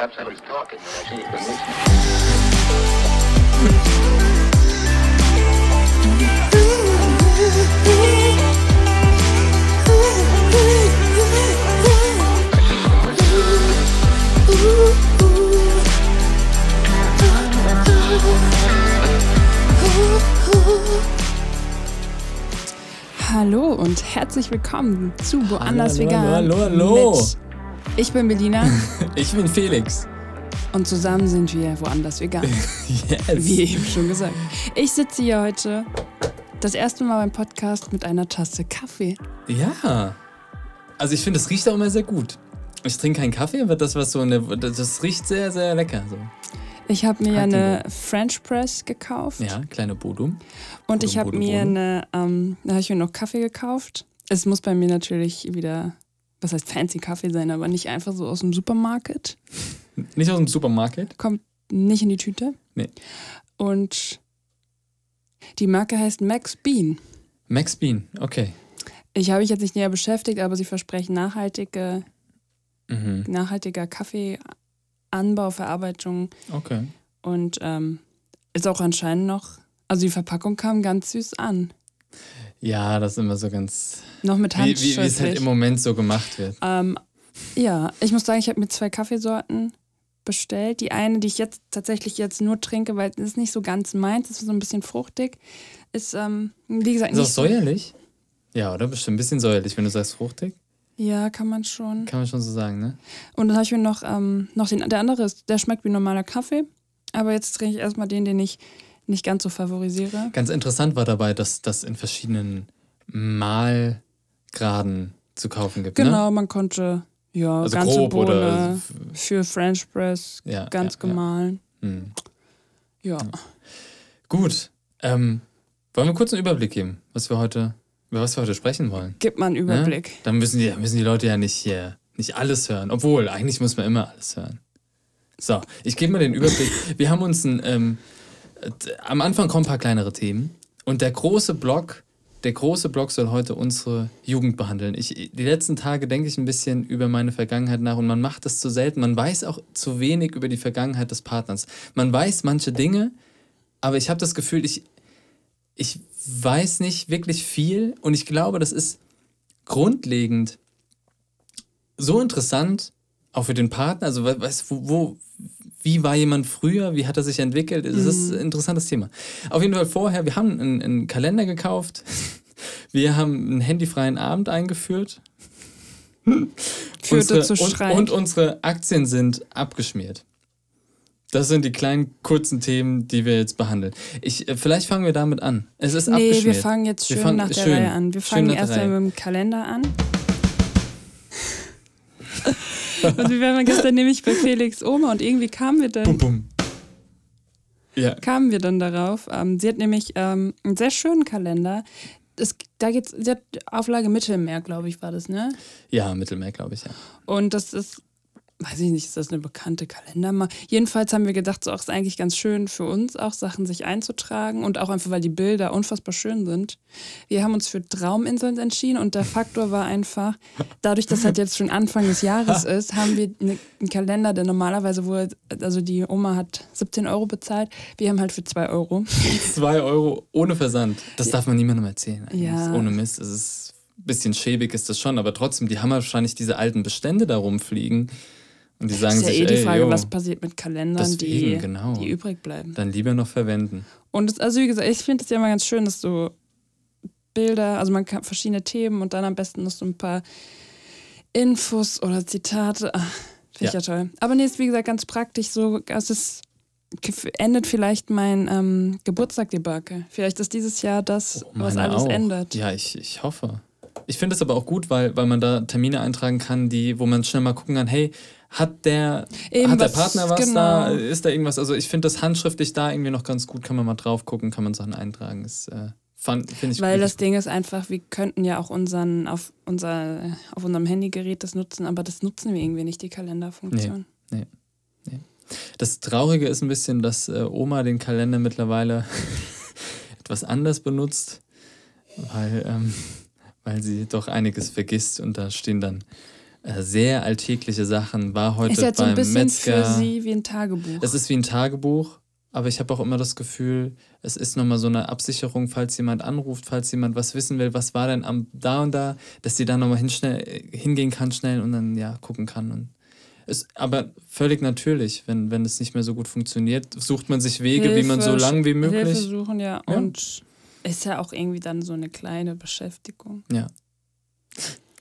Perhaps I was talking when I should have been listening. Hallo und herzlich willkommen zu Woanders Vegan. Hallo, hallo, hallo. Mit ich bin Melina. ich bin Felix. Und zusammen sind wir woanders vegan. yes. Wie eben schon gesagt. Ich sitze hier heute das erste Mal beim Podcast mit einer Tasse Kaffee. Ja. Also ich finde, es riecht auch immer sehr gut. Ich trinke keinen Kaffee, aber das was so eine, das riecht sehr, sehr lecker. So. Ich habe mir eine French Press gekauft. Ja, kleine Bodum. Und ich habe mir Bodum. eine, ähm, da habe ich mir noch Kaffee gekauft. Es muss bei mir natürlich wieder was heißt fancy Kaffee sein, aber nicht einfach so aus dem Supermarkt. Nicht aus dem Supermarkt? Kommt nicht in die Tüte. Nee. Und die Marke heißt Max Bean. Max Bean, okay. Ich habe mich jetzt nicht näher beschäftigt, aber sie versprechen nachhaltige, mhm. nachhaltiger Kaffeeanbau, Verarbeitung. Okay. Und ähm, ist auch anscheinend noch, also die Verpackung kam ganz süß an. Ja, das ist immer so ganz. Noch mit Hand. Wie, wie es halt im Moment so gemacht wird. Ähm, ja, ich muss sagen, ich habe mir zwei Kaffeesorten bestellt. Die eine, die ich jetzt tatsächlich jetzt nur trinke, weil es ist nicht so ganz meins, ist so ein bisschen fruchtig. Ist, ähm, wie gesagt, nicht. Ist das säuerlich? Ja, oder? Bestimmt ein bisschen säuerlich, wenn du sagst fruchtig. Ja, kann man schon. Kann man schon so sagen, ne? Und dann habe ich mir noch, ähm, noch den, der andere, der schmeckt wie normaler Kaffee. Aber jetzt trinke ich erstmal den, den ich nicht ganz so favorisiere. Ganz interessant war dabei, dass das in verschiedenen Mahlgraden zu kaufen gibt. Ne? Genau, ne? man konnte ja also ganze grob Bohne oder für French Press ja, ganz ja, gemahlen. Hm. Ja. Hm. ja. Gut. Ähm, wollen wir kurz einen Überblick geben, was wir heute, über was wir heute sprechen wollen? Gib mal einen ne? Überblick. Dann müssen die, müssen die Leute ja nicht hier nicht alles hören. Obwohl, eigentlich muss man immer alles hören. So, ich gebe mal den Überblick. Wir haben uns ein, ähm, am Anfang kommen ein paar kleinere Themen und der große Block, der große Block soll heute unsere Jugend behandeln. Ich, die letzten Tage denke ich ein bisschen über meine Vergangenheit nach und man macht das zu selten. Man weiß auch zu wenig über die Vergangenheit des Partners. Man weiß manche Dinge, aber ich habe das Gefühl, ich, ich weiß nicht wirklich viel und ich glaube, das ist grundlegend so interessant, auch für den Partner. Also, weißt, wo, wo, wie war jemand früher, wie hat er sich entwickelt? Das ist mhm. ein interessantes Thema. Auf jeden Fall vorher, wir haben einen, einen Kalender gekauft, wir haben einen handyfreien Abend eingeführt. Führte unsere, zu Streit. Und, und unsere Aktien sind abgeschmiert. Das sind die kleinen, kurzen Themen, die wir jetzt behandeln. Ich, äh, vielleicht fangen wir damit an. Es ist nee, abgeschmiert. Nee, wir fangen jetzt schön fangen, nach der schön, Reihe an. Wir fangen erst erstmal mit dem Kalender an und wir waren gestern nämlich bei Felix Oma und irgendwie kamen wir dann. Bum, bum. Ja. Kamen wir dann darauf. Ähm, sie hat nämlich ähm, einen sehr schönen Kalender. Es, da geht's, sie hat Auflage Mittelmeer, glaube ich, war das, ne? Ja, Mittelmeer, glaube ich, ja. Und das ist weiß ich nicht, ist das eine bekannte Kalendermarke? Jedenfalls haben wir gedacht, so auch ist eigentlich ganz schön für uns, auch Sachen sich einzutragen und auch einfach, weil die Bilder unfassbar schön sind. Wir haben uns für Trauminseln entschieden und der Faktor war einfach, dadurch, dass halt jetzt schon Anfang des Jahres ist, haben wir ne, einen Kalender, der normalerweise wurde, also die Oma hat 17 Euro bezahlt, wir haben halt für 2 Euro. 2 Euro ohne Versand. Das ja. darf man niemandem erzählen. Ja. Ohne Mist. Es ist ein bisschen schäbig ist das schon, aber trotzdem, die haben wahrscheinlich diese alten Bestände da rumfliegen. Und die sagen das ist ja eh die Frage, ey, was passiert mit Kalendern, die, genau. die übrig bleiben. Dann lieber noch verwenden. Und das, also wie gesagt, ich finde es ja immer ganz schön, dass du Bilder, also man kann verschiedene Themen und dann am besten noch so ein paar Infos oder Zitate. Ah, finde ich ja. ja toll. Aber nee, ist wie gesagt ganz praktisch so, es ist endet vielleicht mein ähm, geburtstag Vielleicht ist dieses Jahr das, oh, was alles auch. ändert. Ja, ich, ich hoffe. Ich finde es aber auch gut, weil, weil man da Termine eintragen kann, die, wo man schnell mal gucken kann, hey, hat der, Eben hat der Partner was genau. da? Ist da irgendwas? Also ich finde das handschriftlich da irgendwie noch ganz gut. Kann man mal drauf gucken, kann man Sachen eintragen. Ist, äh, fand, ich Weil das gut. Ding ist einfach, wir könnten ja auch unseren, auf, unser, auf unserem Handygerät das nutzen, aber das nutzen wir irgendwie nicht, die Kalenderfunktion. Nee, nee, Das Traurige ist ein bisschen, dass äh, Oma den Kalender mittlerweile etwas anders benutzt, weil, ähm, weil sie doch einiges vergisst und da stehen dann äh, sehr alltägliche Sachen. War heute ist jetzt beim so ein bisschen Metzger. für sie wie ein Tagebuch. Es ist wie ein Tagebuch, aber ich habe auch immer das Gefühl, es ist nochmal so eine Absicherung, falls jemand anruft, falls jemand was wissen will, was war denn am da und da, dass sie da nochmal hin, schnell, hingehen kann schnell und dann ja gucken kann und ist aber völlig natürlich, wenn, wenn es nicht mehr so gut funktioniert, sucht man sich Wege, Hilfe, wie man so lang wie möglich. Hilfe suchen, ja. ja. Und ist ja auch irgendwie dann so eine kleine Beschäftigung. Ja.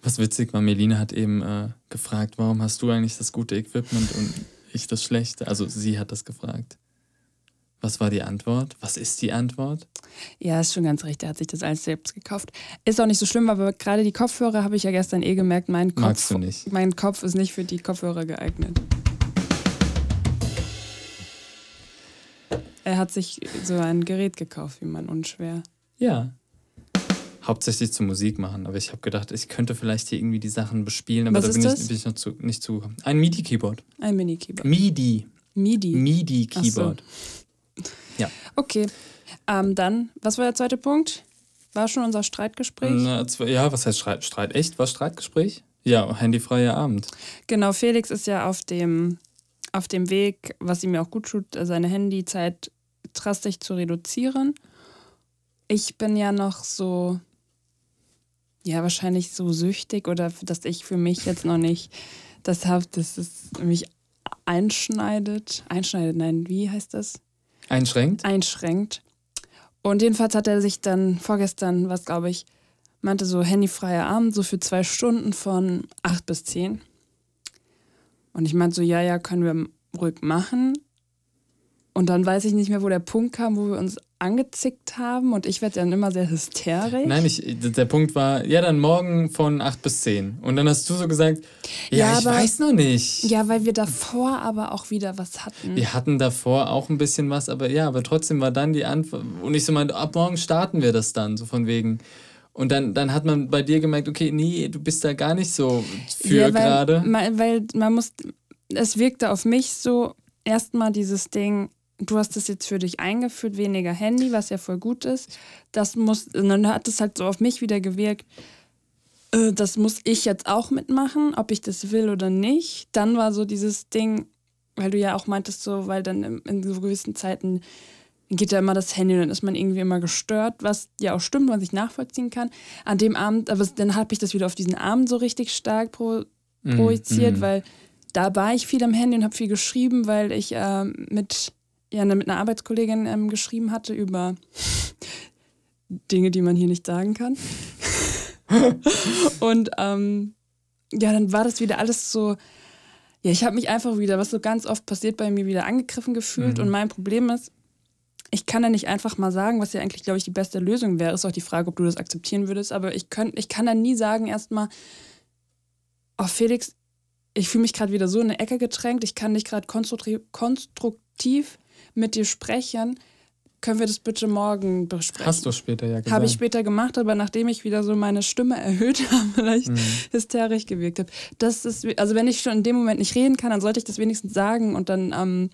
Was witzig war, Melina hat eben äh, gefragt, warum hast du eigentlich das gute Equipment und ich das schlechte? Also sie hat das gefragt. Was war die Antwort? Was ist die Antwort? Ja, ist schon ganz recht. Er hat sich das alles selbst gekauft. Ist auch nicht so schlimm, aber gerade die Kopfhörer habe ich ja gestern eh gemerkt. Mein Kopf, Magst du nicht. Mein Kopf ist nicht für die Kopfhörer geeignet. Er hat sich so ein Gerät gekauft, wie man unschwer. Ja, hauptsächlich zur Musik machen. Aber ich habe gedacht, ich könnte vielleicht hier irgendwie die Sachen bespielen, aber Was da bin ich, bin ich, noch zu, nicht zugekommen. Ein MIDI-Keyboard. Ein midi keyboard MIDI. MIDI. MIDI-Keyboard. Ja. Okay. Ähm, dann, was war der zweite Punkt? War schon unser Streitgespräch? Na, ja, was heißt Streit? Streit? Echt? War Streitgespräch? Ja, handyfreier Abend. Genau, Felix ist ja auf dem, auf dem Weg, was ihm ja auch gut tut, seine Handyzeit drastisch zu reduzieren. Ich bin ja noch so ja, wahrscheinlich so süchtig oder dass ich für mich jetzt noch nicht das habe, dass es mich einschneidet. Einschneidet, nein, wie heißt das? Einschränkt? Einschränkt. Und jedenfalls hat er sich dann vorgestern, was glaube ich, meinte so handyfreier Abend, so für zwei Stunden von acht bis zehn. Und ich meinte so, ja, ja, können wir ruhig machen. Und dann weiß ich nicht mehr, wo der Punkt kam, wo wir uns angezickt haben und ich werde dann immer sehr hysterisch. Nein, ich, der Punkt war, ja, dann morgen von 8 bis 10. Und dann hast du so gesagt, ja, ja ich aber, weiß noch nicht. Ja, weil wir davor aber auch wieder was hatten. Wir hatten davor auch ein bisschen was, aber ja, aber trotzdem war dann die Antwort. Und ich so meinte, ab morgen starten wir das dann, so von wegen. Und dann, dann hat man bei dir gemerkt, okay, nee, du bist da gar nicht so für ja, gerade. Weil man muss, es wirkte auf mich so erstmal dieses Ding, du hast das jetzt für dich eingeführt, weniger Handy, was ja voll gut ist. Das muss, dann hat es halt so auf mich wieder gewirkt. Äh, das muss ich jetzt auch mitmachen, ob ich das will oder nicht. Dann war so dieses Ding, weil du ja auch meintest, so, weil dann in, so gewissen Zeiten geht ja immer das Handy und dann ist man irgendwie immer gestört, was ja auch stimmt, was ich nachvollziehen kann. An dem Abend, aber dann habe ich das wieder auf diesen Abend so richtig stark pro, mm, projiziert, mm. weil da war ich viel am Handy und habe viel geschrieben, weil ich äh, mit ja ne, mit einer Arbeitskollegin ähm, geschrieben hatte über Dinge, die man hier nicht sagen kann. und ähm, ja, dann war das wieder alles so. Ja, ich habe mich einfach wieder, was so ganz oft passiert bei mir, wieder angegriffen gefühlt. Mhm. Und mein Problem ist, ich kann ja nicht einfach mal sagen, was ja eigentlich, glaube ich, die beste Lösung wäre. Ist auch die Frage, ob du das akzeptieren würdest. Aber ich, könnt, ich kann dann nie sagen, erstmal, oh Felix, ich fühle mich gerade wieder so in eine Ecke gedrängt. Ich kann dich gerade konstruktiv mit dir sprechen. Können wir das bitte morgen besprechen? Hast du später ja gesagt. Habe ich später gemacht, aber nachdem ich wieder so meine Stimme erhöht habe, vielleicht mhm. hysterisch gewirkt habe. Das ist, also wenn ich schon in dem Moment nicht reden kann, dann sollte ich das wenigstens sagen und dann ähm,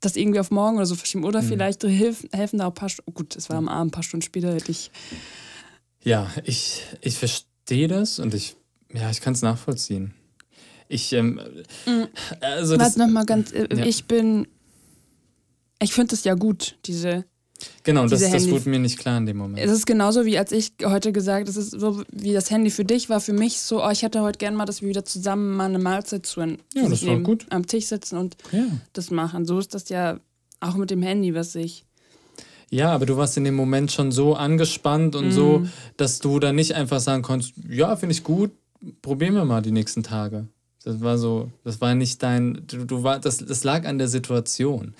das irgendwie auf morgen oder so verschieben. Oder mhm. vielleicht helfen, helfen da auch ein paar Stunden. Oh gut, es war am Abend, ein paar Stunden später hätte ich. Ja, ich, ich verstehe das und ich, ja, ich kann es nachvollziehen. Ich, ähm, mhm. also. Warte nochmal ganz, äh, ja. ich bin ich finde es ja gut, diese. Genau, diese das, das wurde mir nicht klar in dem Moment. Es ist genauso wie als ich heute gesagt, habe, es ist so wie das Handy für dich war für mich so, oh, ich hätte heute gerne mal, dass wir wieder zusammen mal eine Mahlzeit zu ja, das war gut. am Tisch sitzen und ja. das machen. So ist das ja auch mit dem Handy, was ich ja, aber du warst in dem Moment schon so angespannt und mm. so, mhm. dass du da nicht einfach sagen konntest, ja, finde ich gut, probieren wir mal die nächsten Tage. Das war so, das war nicht dein, du, du war, das, das lag an der Situation.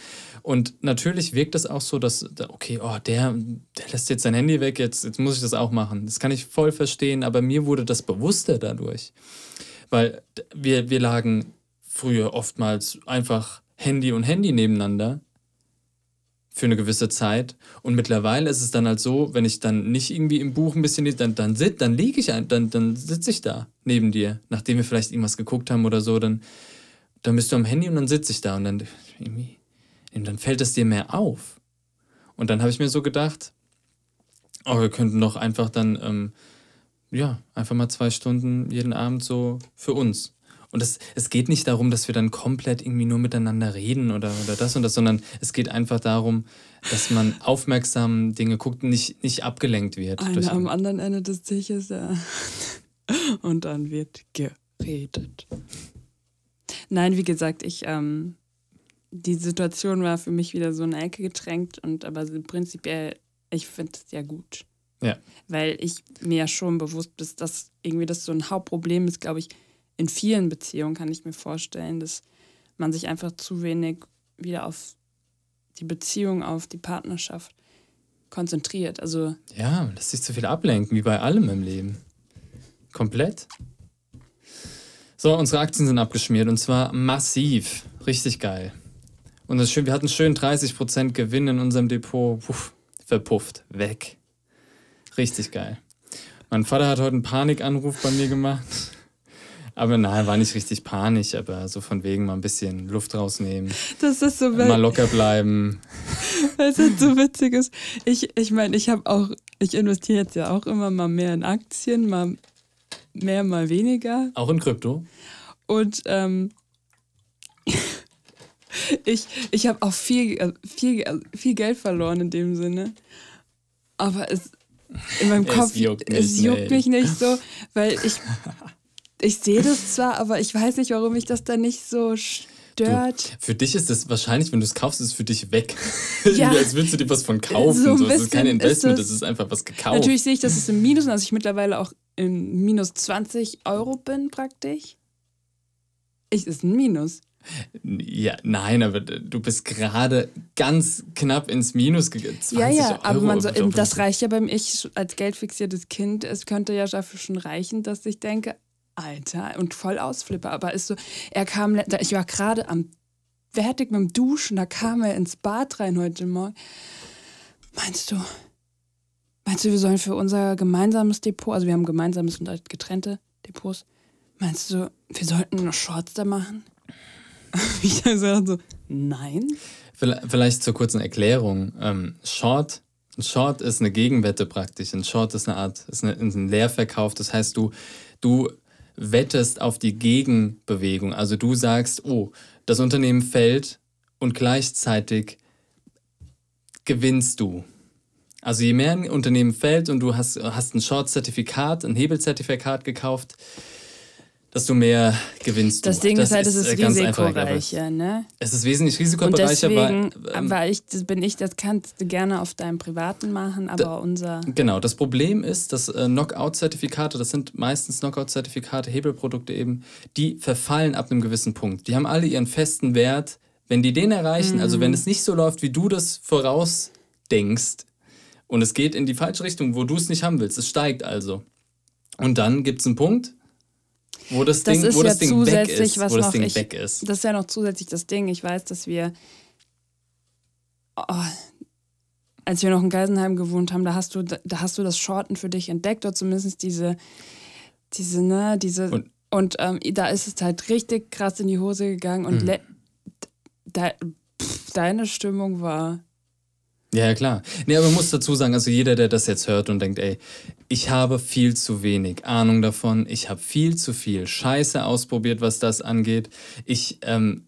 Und natürlich wirkt das auch so, dass, okay, oh, der, der lässt jetzt sein Handy weg, jetzt, jetzt muss ich das auch machen. Das kann ich voll verstehen, aber mir wurde das bewusster dadurch. Weil wir, wir lagen früher oftmals einfach Handy und Handy nebeneinander für eine gewisse Zeit. Und mittlerweile ist es dann halt so, wenn ich dann nicht irgendwie im Buch ein bisschen lese, dann, dann, sit, dann ich, dann, dann sitze ich da neben dir, nachdem wir vielleicht irgendwas geguckt haben oder so, dann, dann bist du am Handy und dann sitze ich da und dann irgendwie und dann fällt es dir mehr auf. Und dann habe ich mir so gedacht, oh, wir könnten doch einfach dann, ähm, ja, einfach mal zwei Stunden jeden Abend so für uns. Und es, es geht nicht darum, dass wir dann komplett irgendwie nur miteinander reden oder, oder das und das, sondern es geht einfach darum, dass man aufmerksam Dinge guckt und nicht, nicht abgelenkt wird. Einer am anderen Ende des Tisches, ja. Und dann wird geredet. Nein, wie gesagt, ich ähm, die Situation war für mich wieder so in eine Ecke gedrängt und aber prinzipiell, ich finde es ja gut. Ja. Weil ich mir ja schon bewusst bin, dass irgendwie das so ein Hauptproblem ist, glaube ich, in vielen Beziehungen kann ich mir vorstellen, dass man sich einfach zu wenig wieder auf die Beziehung, auf die Partnerschaft konzentriert. Also ja, lässt sich zu viel ablenken, wie bei allem im Leben. Komplett. So, unsere Aktien sind abgeschmiert und zwar massiv. Richtig geil. Und das schön, wir hatten schön 30% Gewinn in unserem Depot. Puff, verpufft, weg. Richtig geil. Mein Vater hat heute einen Panikanruf bei mir gemacht. Aber nein, war nicht richtig Panik, aber so von wegen mal ein bisschen Luft rausnehmen. Das ist so witzig. Mal locker bleiben. Das ist so witzig ist. Ich, ich meine, ich habe auch, ich investiere jetzt ja auch immer mal mehr in Aktien, mal mehr, mal weniger. Auch in Krypto. Und ähm, ich ich habe auch viel, äh, viel, äh, viel Geld verloren in dem Sinne. Aber es, in meinem Kopf, es juckt, nicht, es juckt mich nicht so, weil ich, ich sehe das zwar, aber ich weiß nicht, warum mich das da nicht so stört. Du, für dich ist das wahrscheinlich, wenn du es kaufst, ist es für dich weg. Ja, Als willst du dir was von kaufen. So, so. Das ist kein Investment, ist das, das, ist einfach was gekauft. Natürlich sehe ich, dass es im Minus, also ich mittlerweile auch im Minus 20 Euro bin praktisch. Ich ist ein Minus. Ja, nein, aber du bist gerade ganz knapp ins Minus gegangen. Ja, ja, Euro aber man so, das reicht ja beim Ich als geldfixiertes Kind. Es könnte ja dafür schon reichen, dass ich denke, Alter, und voll ausflippe. Aber ist so, er kam, ich war gerade am fertig mit dem Duschen, da kam er ins Bad rein heute Morgen. Meinst du, meinst du, wir sollen für unser gemeinsames Depot, also wir haben gemeinsames und getrennte Depots, meinst du, wir sollten noch Shorts da machen? ich dann gesagt so, nein. Vielleicht zur kurzen Erklärung. Ähm, Short, Short ist eine Gegenwette praktisch. Ein Short ist eine Art, ist, eine, ist ein Leerverkauf. Das heißt, du, du wettest auf die Gegenbewegung. Also du sagst, oh, das Unternehmen fällt und gleichzeitig gewinnst du. Also je mehr ein Unternehmen fällt und du hast, hast ein Short-Zertifikat, ein Hebelzertifikat gekauft, dass du mehr gewinnst du. Das Ding das ist halt, es ist, ist äh, risikoreicher, ne? Es ist wesentlich risikoreicher, aber, ähm, aber ich bin ich, das kannst du gerne auf deinem privaten machen, aber da, unser Genau, das Problem ist, dass äh, Knockout Zertifikate, das sind meistens Knockout Zertifikate, Hebelprodukte eben, die verfallen ab einem gewissen Punkt. Die haben alle ihren festen Wert. Wenn die den erreichen, mhm. also wenn mhm. es nicht so läuft, wie du das vorausdenkst und es geht in die falsche Richtung, wo du es nicht haben willst, es steigt also. Und dann gibt es einen Punkt, wo das, das Ding, ist wo ja das Ding zusätzlich, weg ist, was wo das Ding ich, weg ist. Das ist ja noch zusätzlich das Ding. Ich weiß, dass wir, oh, als wir noch in Geisenheim gewohnt haben, da hast du, da hast du das Shorten für dich entdeckt oder zumindest diese, diese, ne, diese. Und, und ähm, da ist es halt richtig krass in die Hose gegangen und mhm. da, pff, deine Stimmung war ja, klar. Nee, aber man muss dazu sagen, also jeder, der das jetzt hört und denkt, ey, ich habe viel zu wenig Ahnung davon, ich habe viel zu viel Scheiße ausprobiert, was das angeht. Ich ähm,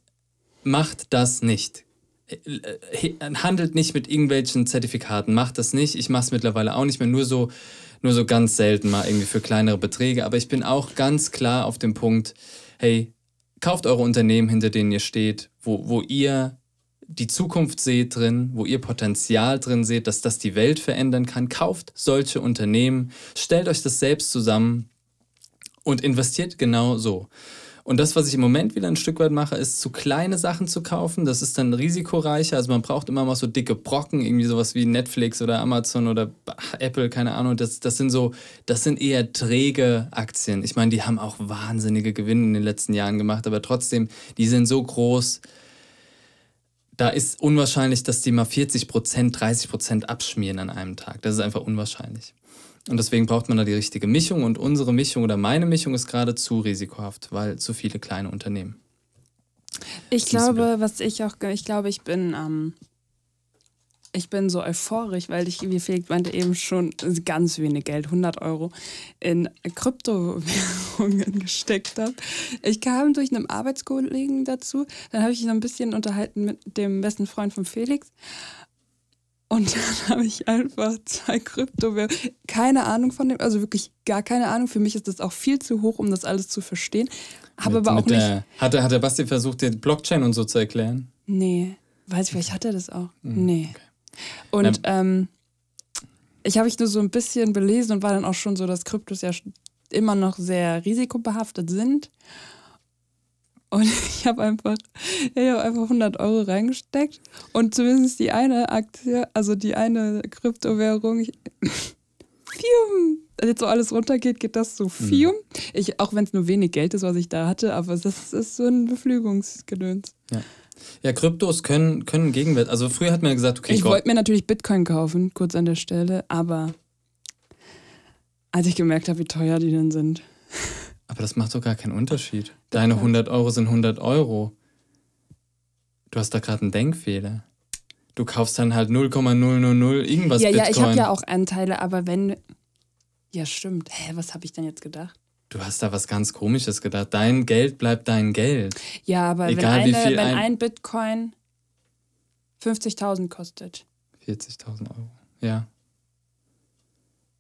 macht das nicht. Äh, äh, handelt nicht mit irgendwelchen Zertifikaten, macht das nicht. Ich mache es mittlerweile auch nicht mehr, nur so, nur so ganz selten mal irgendwie für kleinere Beträge. Aber ich bin auch ganz klar auf dem Punkt, hey, kauft eure Unternehmen, hinter denen ihr steht, wo, wo ihr die Zukunft seht drin, wo ihr Potenzial drin seht, dass das die Welt verändern kann. Kauft solche Unternehmen, stellt euch das selbst zusammen und investiert genau so. Und das, was ich im Moment wieder ein Stück weit mache, ist zu kleine Sachen zu kaufen. Das ist dann risikoreicher. Also man braucht immer mal so dicke Brocken, irgendwie sowas wie Netflix oder Amazon oder Apple, keine Ahnung. Das, das sind so, das sind eher träge Aktien. Ich meine, die haben auch wahnsinnige Gewinne in den letzten Jahren gemacht, aber trotzdem, die sind so groß da ist unwahrscheinlich, dass die mal 40 Prozent, 30 Prozent abschmieren an einem Tag. Das ist einfach unwahrscheinlich. Und deswegen braucht man da die richtige Mischung. Und unsere Mischung oder meine Mischung ist gerade zu risikohaft, weil zu viele kleine Unternehmen. Ich glaube, was ich auch, ich glaube, ich bin ähm, ich bin so euphorisch, weil ich, wie Felix meinte, eben schon ganz wenig Geld, 100 Euro, in Kryptowährungen gesteckt habe. Ich kam durch einen Arbeitskollegen dazu, dann habe ich noch ein bisschen unterhalten mit dem besten Freund von Felix. Und dann habe ich einfach zwei Kryptowährungen. Keine Ahnung von dem, also wirklich gar keine Ahnung. Für mich ist das auch viel zu hoch, um das alles zu verstehen. Habe aber auch nicht. hat, der, hat der Basti versucht, dir Blockchain und so zu erklären? Nee. Weiß ich, vielleicht hat er das auch. Mhm. Nee. Okay. Und ähm, ich habe mich nur so ein bisschen belesen und war dann auch schon so, dass Kryptos ja immer noch sehr risikobehaftet sind. Und ich habe einfach, hab einfach 100 Euro reingesteckt und zumindest die eine Aktie, also die eine Kryptowährung, ich, fium, also jetzt so alles runtergeht, geht das so mhm. fium. Ich, auch wenn es nur wenig Geld ist, was ich da hatte, aber das ist so ein Beflügungsgedöns. Ja. Ja, Kryptos können, können Gegenwert. Also früher hat man ja gesagt, okay, ich, wollte mir natürlich Bitcoin kaufen, kurz an der Stelle, aber als ich gemerkt habe, wie teuer die denn sind. Aber das macht doch gar keinen Unterschied. Deine 100 Euro sind 100 Euro. Du hast da gerade einen Denkfehler. Du kaufst dann halt 0,000 irgendwas Ja, Bitcoin. ja, ich habe ja auch Anteile, aber wenn... Ja, stimmt. Hä, was habe ich denn jetzt gedacht? Du hast da was ganz Komisches gedacht. Dein Geld bleibt dein Geld. Ja, aber Egal, wenn, eine, wenn ein, ein Bitcoin 50.000 kostet. 40.000 Euro, ja.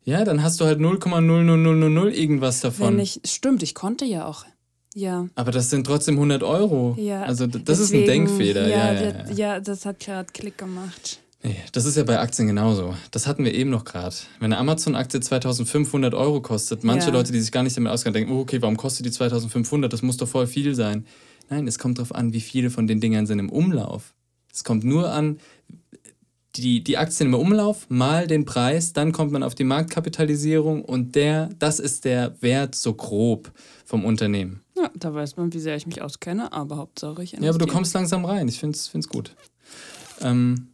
Ja, dann hast du halt 0,00000 irgendwas davon. Wenn ich, stimmt, ich konnte ja auch. Ja. Aber das sind trotzdem 100 Euro. Ja. Also das deswegen, ist ein Denkfehler. Ja, ja, ja, ja. das hat gerade Klick gemacht. Nee, das ist ja bei Aktien genauso. Das hatten wir eben noch gerade. Wenn eine Amazon-Aktie 2500 Euro kostet, manche ja. Leute, die sich gar nicht damit auskennen, denken, oh, okay, warum kostet die 2500? Das muss doch voll viel sein. Nein, es kommt darauf an, wie viele von den Dingern sind im Umlauf. Es kommt nur an, die, die Aktien im Umlauf mal den Preis, dann kommt man auf die Marktkapitalisierung und der, das ist der Wert so grob vom Unternehmen. Ja, da weiß man, wie sehr ich mich auskenne, aber Hauptsache ich Ja, aber du kommst langsam rein. Ich finde es gut. Ähm,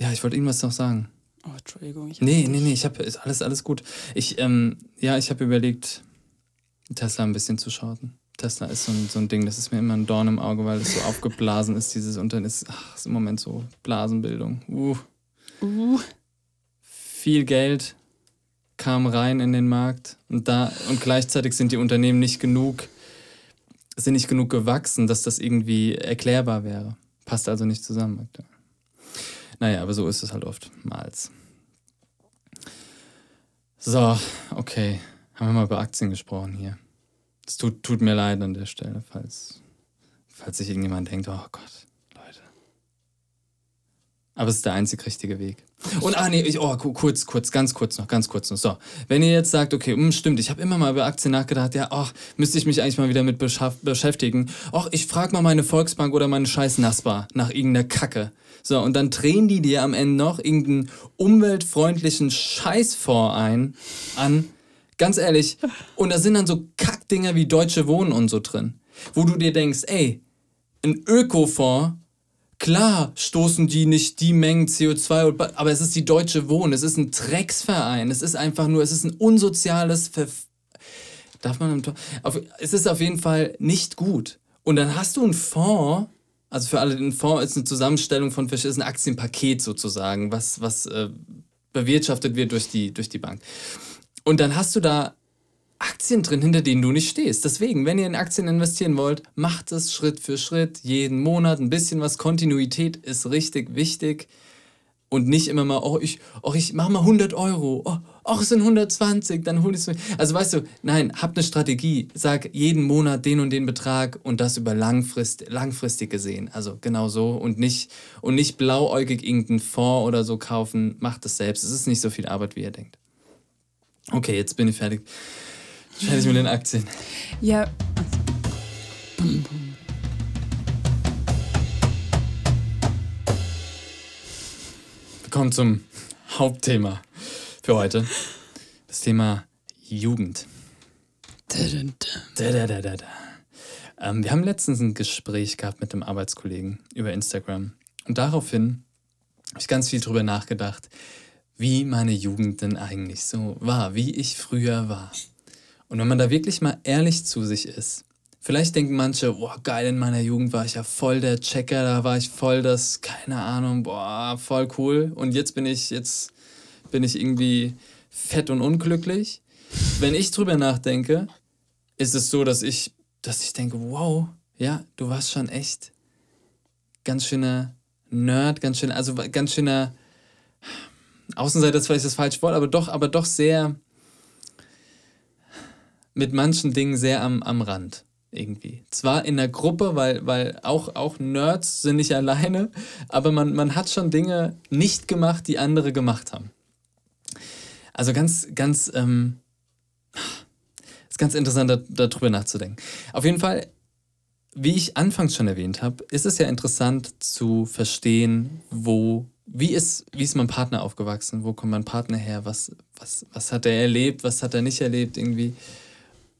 ja, ich wollte irgendwas noch sagen. Oh, Entschuldigung. Ich nee, nee, nee, ich habe alles, alles gut. Ich, ähm, ja, ich habe überlegt, Tesla ein bisschen zu schauten. Tesla ist so ein, so ein Ding, das ist mir immer ein Dorn im Auge, weil es so aufgeblasen ist, dieses Unternehmen. Ist, ach, ist im Moment so Blasenbildung. Uh. Uh. Viel Geld kam rein in den Markt und da und gleichzeitig sind die Unternehmen nicht genug, sind nicht genug gewachsen, dass das irgendwie erklärbar wäre. Passt also nicht zusammen, Magda. Naja, aber so ist es halt oftmals. So, okay. Haben wir mal über Aktien gesprochen hier. Es tut, tut mir leid an der Stelle, falls, falls sich irgendjemand denkt, oh Gott, aber es ist der einzig richtige Weg. Und ah nee, ich, oh, kurz, kurz, ganz kurz noch, ganz kurz noch. So, wenn ihr jetzt sagt, okay, mh, hm, stimmt, ich habe immer mal über Aktien nachgedacht, ja, ach, müsste ich mich eigentlich mal wieder mit beschäftigen. Ach, ich frage mal meine Volksbank oder meine scheiß Nasbar nach irgendeiner Kacke. So, und dann drehen die dir am Ende noch irgendeinen umweltfreundlichen Scheißfonds ein, an, ganz ehrlich. Und da sind dann so Kackdinger wie Deutsche Wohnen und so drin, wo du dir denkst, ey, ein Ökofonds Klar stoßen die nicht die Mengen CO2, aber es ist die Deutsche Wohnen, es ist ein Drecksverein, es ist einfach nur, es ist ein unsoziales Verf Darf man im auf, Es ist auf jeden Fall nicht gut. Und dann hast du einen Fonds, also für alle, ein Fonds ist eine Zusammenstellung von ist ein Aktienpaket sozusagen, was, was äh, bewirtschaftet wird durch die, durch die Bank. Und dann hast du da Aktien drin, hinter denen du nicht stehst. Deswegen, wenn ihr in Aktien investieren wollt, macht es Schritt für Schritt, jeden Monat ein bisschen was. Kontinuität ist richtig wichtig und nicht immer mal, oh, ich, oh, ich mache mal 100 Euro, oh, oh, es sind 120, dann hol ich es mir. Also weißt du, nein, habt eine Strategie, sag jeden Monat den und den Betrag und das über langfrist, langfristig gesehen. Also genau so und nicht, und nicht blauäugig irgendeinen Fonds oder so kaufen, macht es selbst. Es ist nicht so viel Arbeit, wie ihr denkt. Okay, jetzt bin ich fertig. Scheiße mit den Aktien. Ja. Wir kommen zum Hauptthema für heute. Das Thema Jugend. Ähm, wir haben letztens ein Gespräch gehabt mit einem Arbeitskollegen über Instagram. Und daraufhin habe ich ganz viel darüber nachgedacht, wie meine Jugend denn eigentlich so war, wie ich früher war. Und wenn man da wirklich mal ehrlich zu sich ist, vielleicht denken manche, boah, geil, in meiner Jugend war ich ja voll der Checker, da war ich voll das, keine Ahnung, boah, voll cool. Und jetzt bin ich, jetzt bin ich irgendwie fett und unglücklich. Wenn ich drüber nachdenke, ist es so, dass ich, dass ich denke, wow, ja, du warst schon echt ganz schöner Nerd, ganz schöner, also ganz schöner Außenseiter das war vielleicht das falsche Wort, aber doch, aber doch sehr mit manchen Dingen sehr am, am Rand irgendwie. Zwar in der Gruppe, weil, weil auch, auch Nerds sind nicht alleine, aber man, man hat schon Dinge nicht gemacht, die andere gemacht haben. Also ganz, ganz, ähm, ist ganz interessant, da, darüber nachzudenken. Auf jeden Fall, wie ich anfangs schon erwähnt habe, ist es ja interessant zu verstehen, wo, wie ist, wie ist mein Partner aufgewachsen, wo kommt mein Partner her, was, was, was hat er erlebt, was hat er nicht erlebt, irgendwie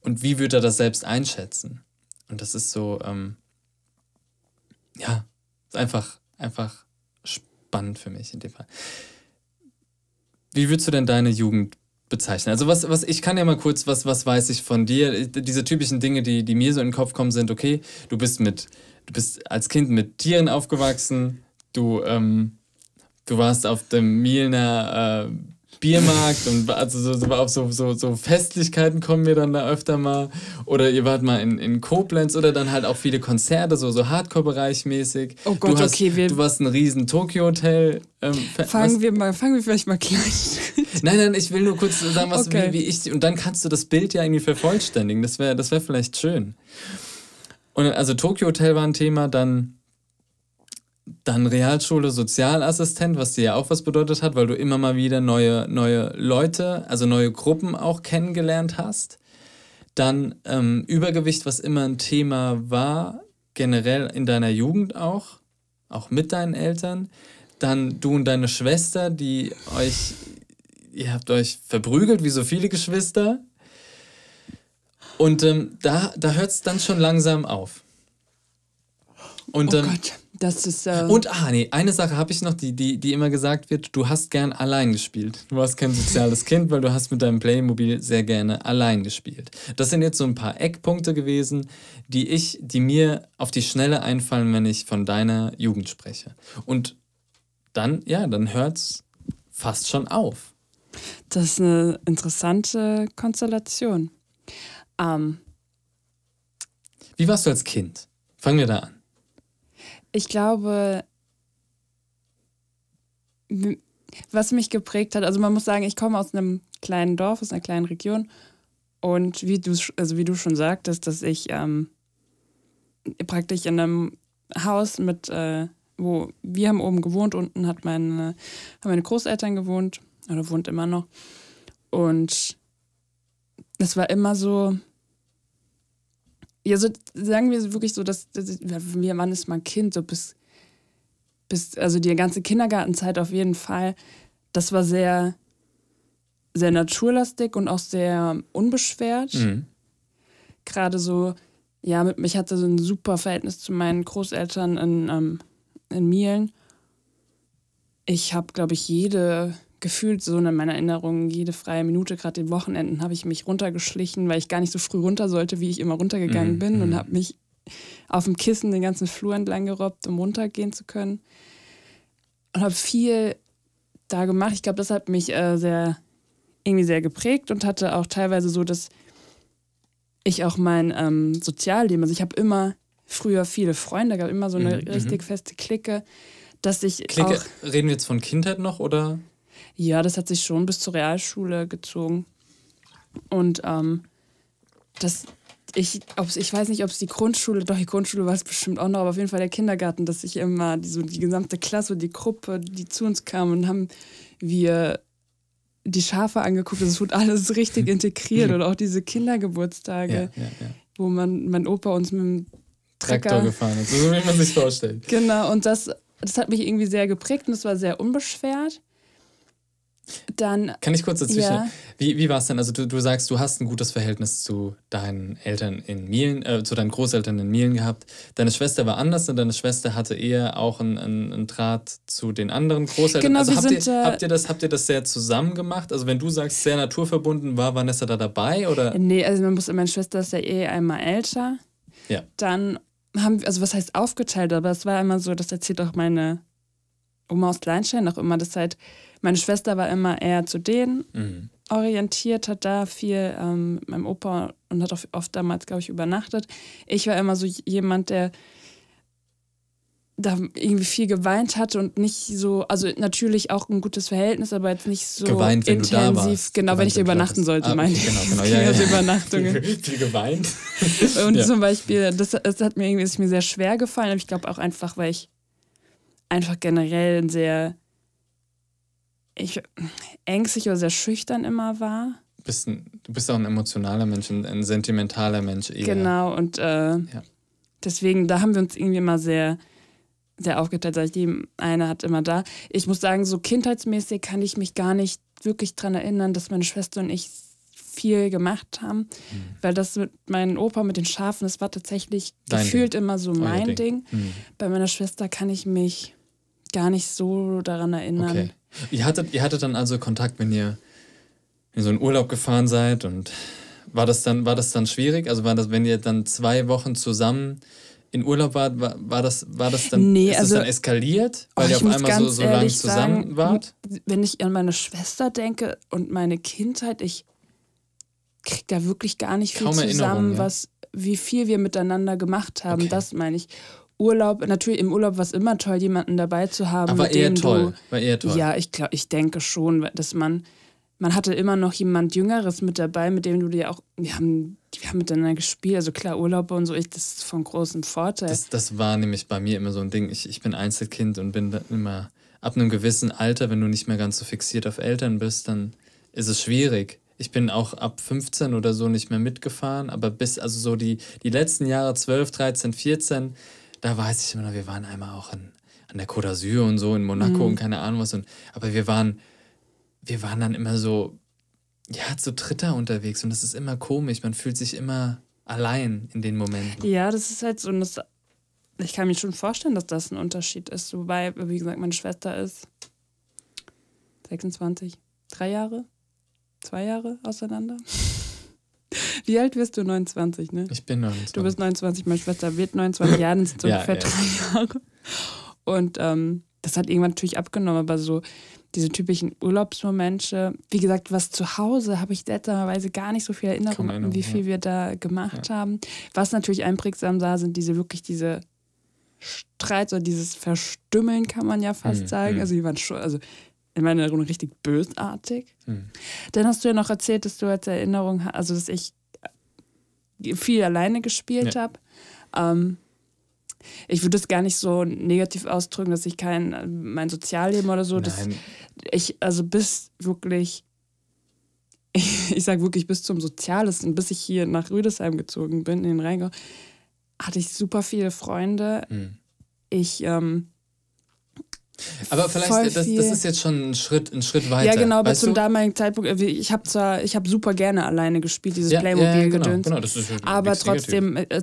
und wie würde er das selbst einschätzen? Und das ist so, ähm, ja, ist einfach, einfach spannend für mich in dem Fall. Wie würdest du denn deine Jugend bezeichnen? Also was, was, ich kann ja mal kurz, was, was weiß ich von dir? Diese typischen Dinge, die, die mir so in den Kopf kommen, sind, okay, du bist mit, du bist als Kind mit Tieren aufgewachsen, du, ähm, du warst auf dem Mielner äh, Biermarkt und also so, auf so, so, so Festlichkeiten kommen wir dann da öfter mal. Oder ihr wart mal in, in Koblenz oder dann halt auch viele Konzerte, so, so Hardcore-Bereich mäßig. Oh Gott, du hast, okay. Wir du warst ein riesen tokio hotel Ähm, fangen, was? wir mal, fangen wir vielleicht mal gleich. nein, nein, ich will nur kurz sagen, was okay. wie, wie ich. Und dann kannst du das Bild ja irgendwie vervollständigen. Das wäre das wär vielleicht schön. Und also tokio Hotel war ein Thema, dann dann Realschule Sozialassistent, was dir ja auch was bedeutet hat, weil du immer mal wieder neue, neue Leute, also neue Gruppen auch kennengelernt hast. Dann ähm, Übergewicht, was immer ein Thema war, generell in deiner Jugend auch, auch mit deinen Eltern. Dann du und deine Schwester, die euch, ihr habt euch verprügelt, wie so viele Geschwister. Und ähm, da, da hört es dann schon langsam auf. Und, oh ähm, Gott. Das ist. Äh und ah, nee, eine Sache habe ich noch, die, die, die immer gesagt wird: Du hast gern allein gespielt. Du warst kein soziales Kind, weil du hast mit deinem Playmobil sehr gerne allein gespielt. Das sind jetzt so ein paar Eckpunkte gewesen, die ich, die mir auf die Schnelle einfallen, wenn ich von deiner Jugend spreche. Und dann, ja, dann hört es fast schon auf. Das ist eine interessante Konstellation. Ähm Wie warst du als Kind? Fangen wir da an ich glaube, was mich geprägt hat, also man muss sagen, ich komme aus einem kleinen Dorf, aus einer kleinen Region. Und wie du, also wie du schon sagtest, dass ich ähm, praktisch in einem Haus mit, äh, wo wir haben oben gewohnt, unten hat meine, haben meine Großeltern gewohnt oder wohnt immer noch. Und es war immer so, ja, so sagen wir wirklich so, dass, dass wir, wann ist man Kind? So bis, bis, also die ganze Kindergartenzeit auf jeden Fall. Das war sehr, sehr naturlastig und auch sehr unbeschwert. Mhm. Gerade so, ja, mit mich hatte so ein super Verhältnis zu meinen Großeltern in, ähm, in Mielen. Ich habe, glaube ich, jede gefühlt so in meiner Erinnerung, jede freie Minute, gerade den Wochenenden, habe ich mich runtergeschlichen, weil ich gar nicht so früh runter sollte, wie ich immer runtergegangen mhm. bin und mhm. habe mich auf dem Kissen den ganzen Flur entlang gerobbt, um runtergehen zu können. Und habe viel da gemacht. Ich glaube, das hat mich äh, sehr, irgendwie sehr geprägt und hatte auch teilweise so, dass ich auch mein ähm, Sozialleben, also ich habe immer früher viele Freunde gab immer so eine mhm. mhm. richtig feste Clique, dass ich Clique, auch... Reden wir jetzt von Kindheit noch oder ja, das hat sich schon bis zur Realschule gezogen. Und ähm, das, ich, ob's, ich weiß nicht, ob es die Grundschule, doch die Grundschule war es bestimmt auch noch, aber auf jeden Fall der Kindergarten, dass ich immer die, so die gesamte Klasse, die Gruppe, die zu uns kam und haben wir die Schafe angeguckt. Es wurde alles richtig integriert und auch diese Kindergeburtstage, ja, ja, ja. wo man, mein Opa uns mit dem Trecker, Traktor gefahren ist, so wie man sich vorstellt. Genau, und das, das hat mich irgendwie sehr geprägt und es war sehr unbeschwert. Dann, Kann ich kurz dazwischen? Ja. Wie, wie war es denn? Also du, du sagst, du hast ein gutes Verhältnis zu deinen Eltern in Mielen, äh, zu deinen Großeltern in Mielen gehabt. Deine Schwester war anders und deine Schwester hatte eher auch einen, einen, Draht zu den anderen Großeltern. Genau, also habt, sind, ihr, äh, habt, ihr das, habt ihr das sehr zusammen gemacht? Also wenn du sagst, sehr naturverbunden, war Vanessa da dabei? Oder? Nee, also man muss, meine Schwester ist ja eh einmal älter. Ja. Dann haben wir, also was heißt aufgeteilt, aber es war immer so, das erzählt auch meine Oma aus Kleinstein auch immer, dass halt meine Schwester war immer eher zu denen mhm. orientiert, hat da viel ähm, mit meinem Opa und hat auch oft damals, glaube ich, übernachtet. Ich war immer so jemand, der da irgendwie viel geweint hatte und nicht so, also natürlich auch ein gutes Verhältnis, aber jetzt nicht so geweint, intensiv. Genau, geweint, wenn ich da übernachten sollte, ah, meine genau, ich. Genau, genau, ja, ja, ja. Übernachtungen. Viel, viel geweint. und ja. zum Beispiel, das, das hat mir irgendwie, ist mir sehr schwer gefallen, aber ich glaube auch einfach, weil ich einfach generell sehr ich, ängstlich oder sehr schüchtern immer war. du bist, ein, du bist auch ein emotionaler Mensch, ein, ein sentimentaler Mensch. Eher. Genau, und äh, ja. deswegen, da haben wir uns irgendwie immer sehr, sehr aufgeteilt. Sag die eine hat immer da. Ich muss sagen, so kindheitsmäßig kann ich mich gar nicht wirklich daran erinnern, dass meine Schwester und ich viel gemacht haben, mhm. weil das mit meinem Opa mit den Schafen, das war tatsächlich Dein gefühlt Ding. immer so mein Ding. Ding. Mhm. Bei meiner Schwester kann ich mich gar nicht so daran erinnern. Okay. Ihr hattet, ihr hattet dann also Kontakt, wenn ihr in so einen Urlaub gefahren seid und war das dann, war das dann schwierig? Also war das, wenn ihr dann zwei Wochen zusammen in Urlaub wart, war, war, das, war das dann, nee, ist also, das dann eskaliert, oh, weil oh, ihr auf einmal so, so lange zusammen sagen, wart? Wenn ich an meine Schwester denke und meine Kindheit, ich krieg da wirklich gar nicht viel Kaum zusammen, ja. was, wie viel wir miteinander gemacht haben, okay. das meine ich. Urlaub, natürlich im Urlaub war es immer toll, jemanden dabei zu haben. Aber eher toll. Du, war eher toll. Ja, ich glaube, ich denke schon, dass man, man hatte immer noch jemand Jüngeres mit dabei, mit dem du dir auch, wir haben, wir haben miteinander gespielt, also klar, Urlaube und so, ich, das ist von großem Vorteil. Das, das war nämlich bei mir immer so ein Ding. Ich, ich bin Einzelkind und bin dann immer ab einem gewissen Alter, wenn du nicht mehr ganz so fixiert auf Eltern bist, dann ist es schwierig. Ich bin auch ab 15 oder so nicht mehr mitgefahren, aber bis, also so die, die letzten Jahre, 12, 13, 14, da weiß ich immer noch, wir waren einmal auch in, an der Côte d'Azur und so, in Monaco mhm. und keine Ahnung was. Und, aber wir waren, wir waren dann immer so, ja, zu Dritter unterwegs und das ist immer komisch. Man fühlt sich immer allein in den Momenten. Ja, das ist halt so, und das, ich kann mir schon vorstellen, dass das ein Unterschied ist. Wobei, wie gesagt, meine Schwester ist 26, drei Jahre, zwei Jahre auseinander. Wie alt wirst du? 29, ne? Ich bin 29. Du bist 29, meine Schwester wird 29 Jahre, das sind so ja, ungefähr ja. drei Jahre. Und ähm, das hat irgendwann natürlich abgenommen, aber so diese typischen Urlaubsmomente, wie gesagt, was zu Hause habe ich seltsamerweise gar nicht so viel Erinnerung, Erinnerung wie viel ja. wir da gemacht ja. haben. Was natürlich einprägsam sah, sind diese wirklich diese Streit oder dieses Verstümmeln, kann man ja fast mhm. sagen. Hm. Also, die waren schon, also in meiner Erinnerung richtig bösartig. Mhm. Dann hast du ja noch erzählt, dass du als Erinnerung, also dass ich viel alleine gespielt ja. habe. Ähm, ich würde es gar nicht so negativ ausdrücken, dass ich kein, mein Sozialleben oder so, Nein. ich, also bis wirklich, ich, ich sage wirklich bis zum Sozialisten, bis ich hier nach Rüdesheim gezogen bin, in den Rheingau, hatte ich super viele Freunde. Mhm. Ich ähm, aber vielleicht, äh, das, das, ist jetzt schon ein Schritt, ein Schritt weiter. Ja, genau, bis zum damaligen Zeitpunkt, äh, ich habe zwar, ich habe super gerne alleine gespielt, dieses ja, Playmobil-Gedöns. Ja, genau, genau, das ist aber trotzdem, äh,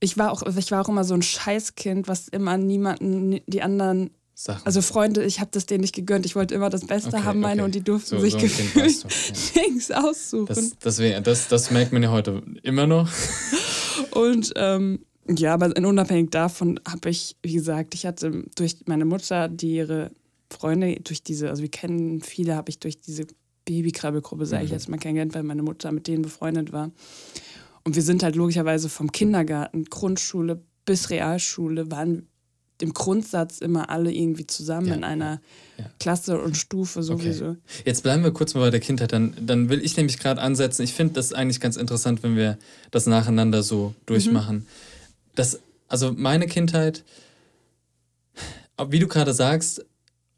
ich war, auch, ich war auch immer so ein Scheißkind, was immer niemanden, die anderen Sachen. Also Freunde, ich habe das denen nicht gegönnt. Ich wollte immer das Beste okay, haben, meine, okay. und die durften so, sich so gefühlt Dings ja. aussuchen. Das, das, das, das, merkt man ja heute immer noch. und ähm, ja, aber unabhängig davon habe ich, wie gesagt, ich hatte durch meine Mutter, die ihre Freunde, durch diese, also wir kennen viele, habe ich durch diese Babykrabbelgruppe, sage ich mhm. jetzt mal, kennengelernt, weil meine Mutter mit denen befreundet war. Und wir sind halt logischerweise vom Kindergarten, Grundschule bis Realschule waren im Grundsatz immer alle irgendwie zusammen ja, in einer ja. Klasse und Stufe sowieso. Okay. Jetzt bleiben wir kurz mal bei der Kindheit, dann, dann will ich nämlich gerade ansetzen. Ich finde das eigentlich ganz interessant, wenn wir das nacheinander so mhm. durchmachen. Mhm das, also meine Kindheit, wie du gerade sagst,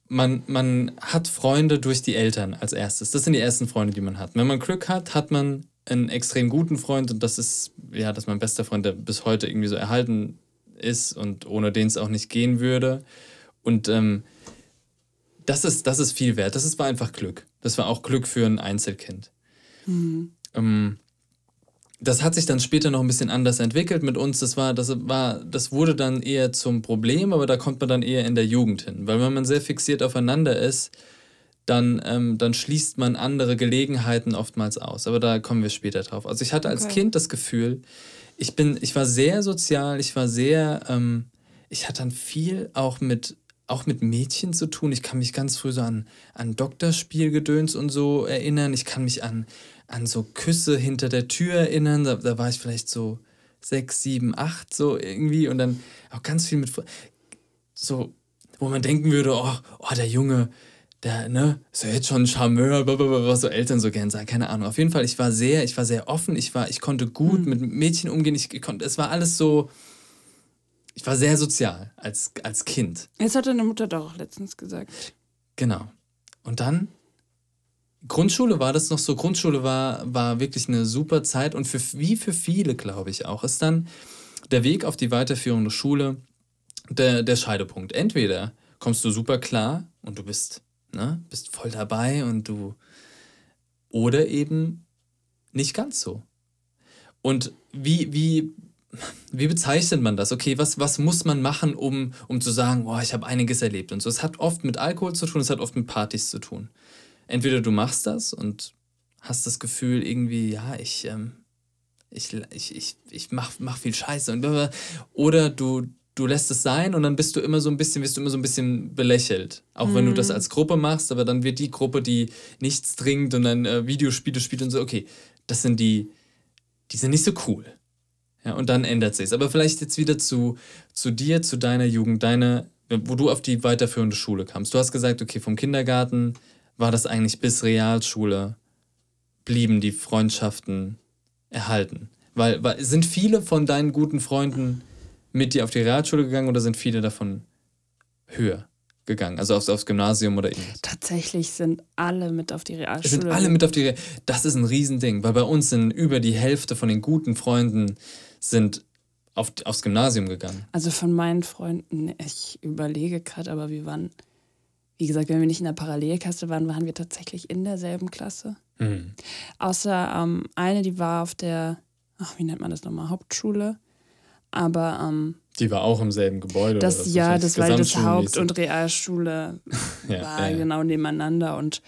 man, man hat Freunde durch die Eltern als erstes. Das sind die ersten Freunde, die man hat. Wenn man Glück hat, hat man einen extrem guten Freund und das ist, ja, das ist mein bester Freund, der bis heute irgendwie so erhalten ist und ohne den es auch nicht gehen würde. Und ähm, das, ist, das ist viel wert. Das ist, war einfach Glück. Das war auch Glück für ein Einzelkind. Mhm. Ähm, das hat sich dann später noch ein bisschen anders entwickelt mit uns. Das war, das war, das wurde dann eher zum Problem, aber da kommt man dann eher in der Jugend hin. Weil wenn man sehr fixiert aufeinander ist, dann, ähm, dann schließt man andere Gelegenheiten oftmals aus. Aber da kommen wir später drauf. Also ich hatte als okay. Kind das Gefühl, ich bin, ich war sehr sozial, ich war sehr, ähm, ich hatte dann viel auch mit, auch mit Mädchen zu tun. Ich kann mich ganz früh so an, an Doktorspielgedöns und so erinnern. Ich kann mich an an so Küsse hinter der Tür erinnern. Da, da war ich vielleicht so sechs, sieben, acht, so irgendwie. Und dann auch ganz viel mit so, wo man denken würde, oh, oh der Junge, der, ne, ist ja jetzt schon ein Charmeur, was so Eltern so gern sagen, keine Ahnung. Auf jeden Fall, ich war sehr, ich war sehr offen, ich war, ich konnte gut mhm. mit Mädchen umgehen, ich konnte, es war alles so, ich war sehr sozial als, als Kind. Jetzt hat deine Mutter doch auch letztens gesagt. Genau. Und dann Grundschule war das noch so. Grundschule war, war wirklich eine super Zeit und für, wie für viele, glaube ich, auch, ist dann der Weg auf die weiterführende Schule der, der Scheidepunkt. Entweder kommst du super klar und du bist, ne, bist voll dabei und du. Oder eben nicht ganz so. Und wie, wie, wie bezeichnet man das? Okay, was, was muss man machen, um, um zu sagen, boah, ich habe einiges erlebt und so. Es hat oft mit Alkohol zu tun, es hat oft mit Partys zu tun entweder du machst das und hast das Gefühl irgendwie, ja, ich, ähm, ich, ich, ich, ich mach, mach viel Scheiße und oder du, du lässt es sein und dann bist du immer so ein bisschen, wirst du immer so ein bisschen belächelt. Auch mhm. wenn du das mhm. als Gruppe machst, aber dann wird die Gruppe, die nichts trinkt und dann äh, Videospiele spielt und so, okay, das sind die, die sind nicht so cool. Ja, und dann ändert sich es. Aber vielleicht jetzt wieder zu, zu dir, zu deiner Jugend, deiner, wo du auf die weiterführende Schule kamst. Du hast gesagt, okay, vom Kindergarten war das eigentlich bis Realschule, blieben die Freundschaften erhalten? Weil, weil sind viele von deinen guten Freunden mit dir auf die Realschule gegangen oder sind viele davon höher gegangen? Also aufs, aufs Gymnasium oder irgendwas? Tatsächlich sind alle mit auf die Realschule. sind alle mit auf die Realschule. Das ist ein Riesending, weil bei uns sind über die Hälfte von den guten Freunden sind auf, aufs Gymnasium gegangen. Also von meinen Freunden, ich überlege gerade, aber wir waren wie gesagt, wenn wir nicht in der Parallelklasse waren, waren wir tatsächlich in derselben Klasse. Mhm. Außer ähm, eine, die war auf der, ach, wie nennt man das nochmal, Hauptschule. Aber. Ähm, die war auch im selben Gebäude. Das, das ja, das, war das Haupt- und Realschule ja, war ja, genau nebeneinander und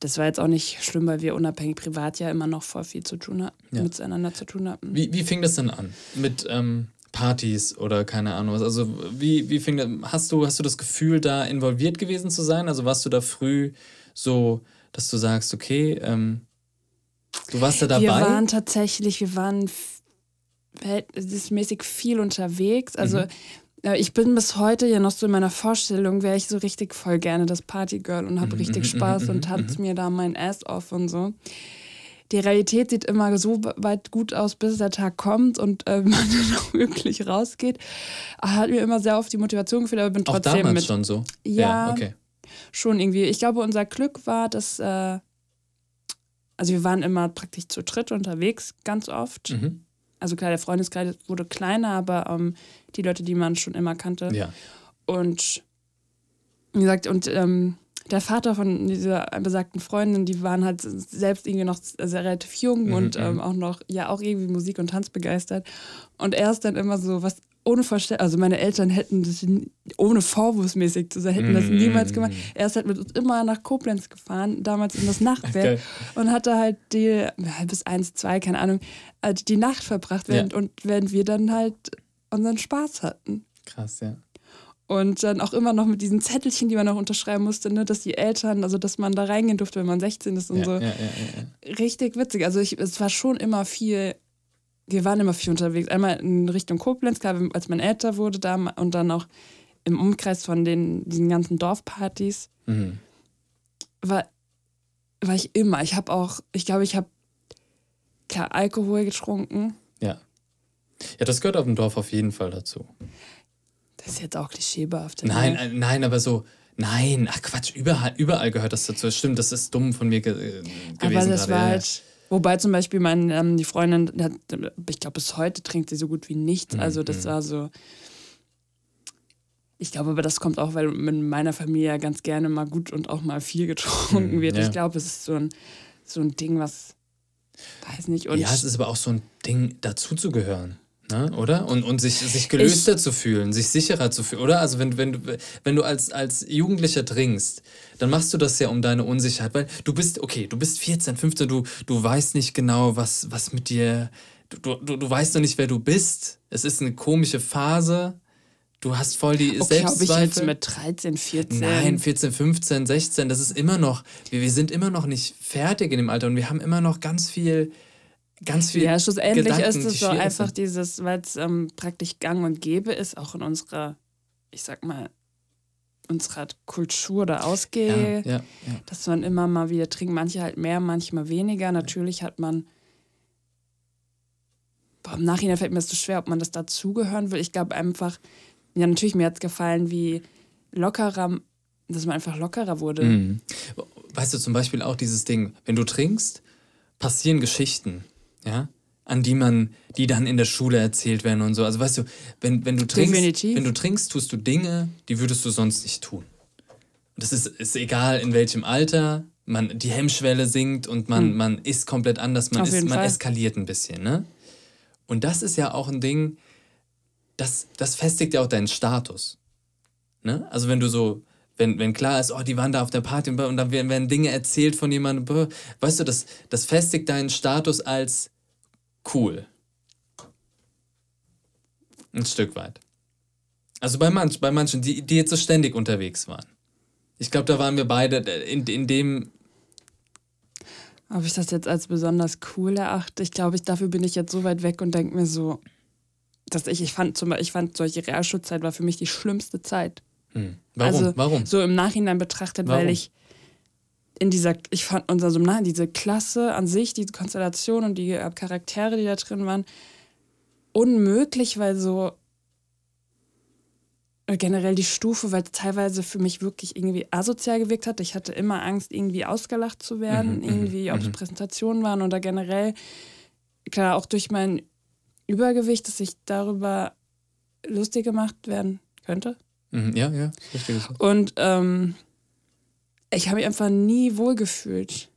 das war jetzt auch nicht schlimm, weil wir unabhängig privat ja immer noch voll viel zu tun hatten, ja. miteinander zu tun hatten. Wie, wie fing das denn an? Mit, ähm, Partys oder keine Ahnung was. Also wie, wie fing das, hast du, hast du das Gefühl, da involviert gewesen zu sein? Also warst du da früh so, dass du sagst, okay, ähm, du warst da dabei? Wir waren tatsächlich, wir waren verhältnismäßig viel unterwegs. Also mhm. Äh, ich bin bis heute ja noch so in meiner Vorstellung, wäre ich so richtig voll gerne das Partygirl und habe mhm, richtig mhm, Spaß mhm, und tat mir da mein Ass off und so die Realität sieht immer so weit gut aus, bis der Tag kommt und äh, man dann auch wirklich rausgeht. Ah, hat mir immer sehr oft die Motivation gefehlt, aber bin auch trotzdem auch damals mit. schon so. Ja, ja, okay. Schon irgendwie. Ich glaube, unser Glück war, dass äh, also wir waren immer praktisch zu dritt unterwegs, ganz oft. Mhm. Also klar, der Freundeskreis wurde kleiner, aber ähm, die Leute, die man schon immer kannte. Ja. Und wie gesagt, und ähm, der Vater von dieser besagten Freundin, die waren halt selbst irgendwie noch sehr relativ jung mhm, und mhm. ähm, auch noch, ja, auch irgendwie Musik und Tanz begeistert. Und er ist dann immer so, was ohne Verständnis, also meine Eltern hätten das, ohne vorwurfsmäßig zu sein, hätten das mhm. niemals gemacht. Er ist halt mit uns immer nach Koblenz gefahren, damals in das Nachtwerk okay. und hatte halt die, bis eins, zwei, keine Ahnung, äh, die Nacht verbracht während, ja. und während wir dann halt unseren Spaß hatten. Krass, ja. Und dann auch immer noch mit diesen Zettelchen, die man auch unterschreiben musste, ne, dass die Eltern, also dass man da reingehen durfte, wenn man 16 ist und ja, so. Ja, ja, Richtig witzig. Also ich, es war schon immer viel, wir waren immer viel unterwegs. Einmal in Richtung Koblenz, klar, als man älter wurde da und dann auch im Umkreis von den, diesen ganzen Dorfpartys. Mhm. War, war ich immer. Ich habe auch, ich glaube, ich habe klar Alkohol getrunken. Ja. Ja, das gehört auf dem Dorf auf jeden Fall dazu. Das ist jetzt auch klischeebehaft. Nein, äh, nein, aber so, nein, ach Quatsch, überall, überall gehört das dazu. Stimmt, das ist dumm von mir ge äh, gewesen. Aber das grade. war halt. Wobei zum Beispiel mein, ähm, die Freundin, hat, ich glaube, bis heute trinkt sie so gut wie nichts. Also, das mhm. war so. Ich glaube aber, das kommt auch, weil mit meiner Familie ja ganz gerne mal gut und auch mal viel getrunken mhm, wird. Ja. Ich glaube, es ist so ein, so ein Ding, was. Weiß nicht. Und ja, es ist aber auch so ein Ding, dazuzugehören. Ne, oder? Und, und sich, sich gelöster ich, zu fühlen, sich sicherer zu fühlen, oder? Also wenn, wenn, du, wenn du als, als Jugendlicher trinkst, dann machst du das ja um deine Unsicherheit, weil du bist, okay, du bist 14, 15, du, du weißt nicht genau, was, was mit dir, du, du, du weißt noch nicht, wer du bist. Es ist eine komische Phase, Du hast voll die okay, Selbstzweifel. Hab ich jetzt mit 13, 14? Nein, 14, 15, 16, das ist immer noch, wir, wir sind immer noch nicht fertig in dem Alter und wir haben immer noch ganz viel ganz viel. Ja, schlussendlich Gedanken, ist es so einfach dieses, weil es ähm, praktisch gang und gäbe ist, auch in unserer, ich sag mal, unserer Kultur oder Ausgehe, ja, ja, ja. dass man immer mal wieder trinkt. Manche halt mehr, manchmal weniger. Natürlich hat man. Boah, Im Nachhinein fällt mir das so schwer, ob man das dazugehören will. Ich glaube einfach, ja, natürlich, mir hat es gefallen, wie lockerer, dass man einfach lockerer wurde. Mhm. Weißt du, zum Beispiel auch dieses Ding, wenn du trinkst, passieren Geschichten ja, an die man, die dann in der Schule erzählt werden und so. Also weißt du, wenn, wenn du trinkst, Definitiv. wenn du trinkst, tust du Dinge, die würdest du sonst nicht tun. Das ist, ist egal in welchem Alter, man die Hemmschwelle sinkt und man, hm. man ist komplett anders, man, ist, man eskaliert ein bisschen, ne? Und das ist ja auch ein Ding, das, das festigt ja auch deinen Status. Ne? Also wenn du so, wenn, wenn klar ist, oh, die waren da auf der Party und, dann werden, werden Dinge erzählt von jemandem, weißt du, das, das festigt deinen Status als cool. Ein Stück weit. Also bei, manch, bei manchen, die, die jetzt so ständig unterwegs waren. Ich glaube, da waren wir beide äh, in, in dem. Ob ich das jetzt als besonders cool erachte? Ich glaube, ich, dafür bin ich jetzt so weit weg und denke mir so, dass ich, ich fand, zum Beispiel, ich fand, solche Realschutzzeit war für mich die schlimmste Zeit. Hm. Warum? Also, Warum? So im Nachhinein betrachtet, Warum? weil ich in dieser, ich fand unser Seminar, diese Klasse an sich, diese Konstellation und die äh, Charaktere, die da drin waren, unmöglich, weil so äh, generell die Stufe, weil es teilweise für mich wirklich irgendwie asozial gewirkt hat. Ich hatte immer Angst, irgendwie ausgelacht zu werden, mhm, mhm irgendwie, ob es mhm. Präsentationen waren oder generell, klar, auch durch mein Übergewicht, dass ich darüber lustig gemacht werden könnte. Mhm, ja, ja, richtig. Und ähm, ich habe mich einfach nie wohlgefühlt.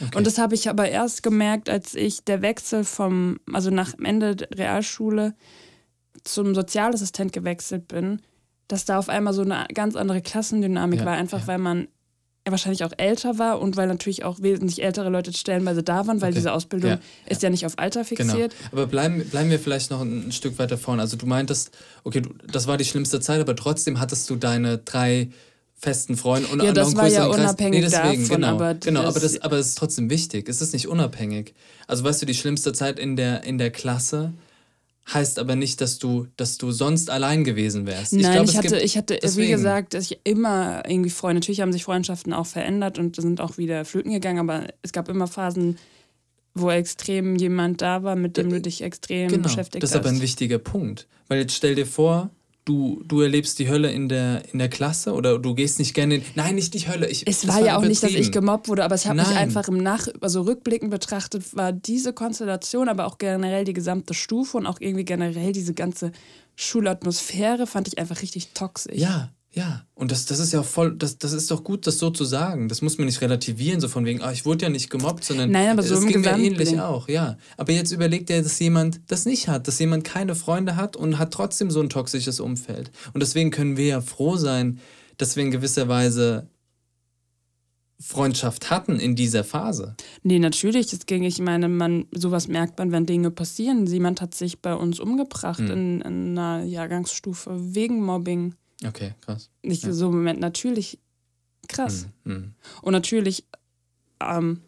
Okay. Und das habe ich aber erst gemerkt, als ich der Wechsel vom, also nach Ende der Realschule zum Sozialassistent gewechselt bin, dass da auf einmal so eine ganz andere Klassendynamik ja, war, einfach ja. weil man wahrscheinlich auch älter war und weil natürlich auch wesentlich ältere Leute stellenweise da waren, weil okay. diese Ausbildung ja, ist ja. nicht auf Alter genau. fixiert. Genau. Aber bleiben, bleiben wir vielleicht noch ein, Stück weiter vorne. Also du meintest, okay, du, das war die schlimmste Zeit, aber trotzdem hattest du deine drei festen Freunden und ja, anderen das war ja Kreis. unabhängig nee, deswegen, davon, genau, aber genau, aber das, aber es ist trotzdem wichtig. Es ist nicht unabhängig. Also weißt du, die schlimmste Zeit in der in der Klasse heißt aber nicht, dass du dass du sonst allein gewesen wärst. Nein, ich, glaub, ich hatte gibt, ich hatte deswegen. wie gesagt, dass ich immer irgendwie Freunde. Natürlich haben sich Freundschaften auch verändert und sind auch wieder flöten gegangen, aber es gab immer Phasen wo extrem jemand da war, mit dem äh, du dich extrem genau, beschäftigt hast. Das ist aber ein wichtiger Punkt. Weil jetzt stell dir vor, du, du erlebst die Hölle in der, in der Klasse oder du gehst nicht gerne in. Nein, nicht die Hölle. Ich, es war ja auch nicht, dass ich gemobbt wurde, aber ich habe mich einfach im Nach, also rückblickend betrachtet, war diese Konstellation, aber auch generell die gesamte Stufe und auch irgendwie generell diese ganze Schulatmosphäre, fand ich einfach richtig toxisch. Ja, ja, und das, das ist ja voll, das, das ist doch gut, das so zu sagen. Das muss man nicht relativieren, so von wegen, ah, ich wurde ja nicht gemobbt, sondern Nein, aber so das ging mir ähnlich auch, ja. Aber jetzt überlegt er, dass jemand das nicht hat, dass jemand keine Freunde hat und hat trotzdem so ein toxisches Umfeld. Und deswegen können wir ja froh sein, dass wir in gewisser Weise Freundschaft hatten in dieser Phase. Nee, natürlich. Das ging, ich meine, man, sowas merkt man, wenn Dinge passieren. Jemand hat sich bei uns umgebracht hm. in, in einer Jahrgangsstufe wegen Mobbing. Okay, krass. Nicht ja. so im Moment, natürlich krass. Mhm. Mhm. Und natürlich ähm,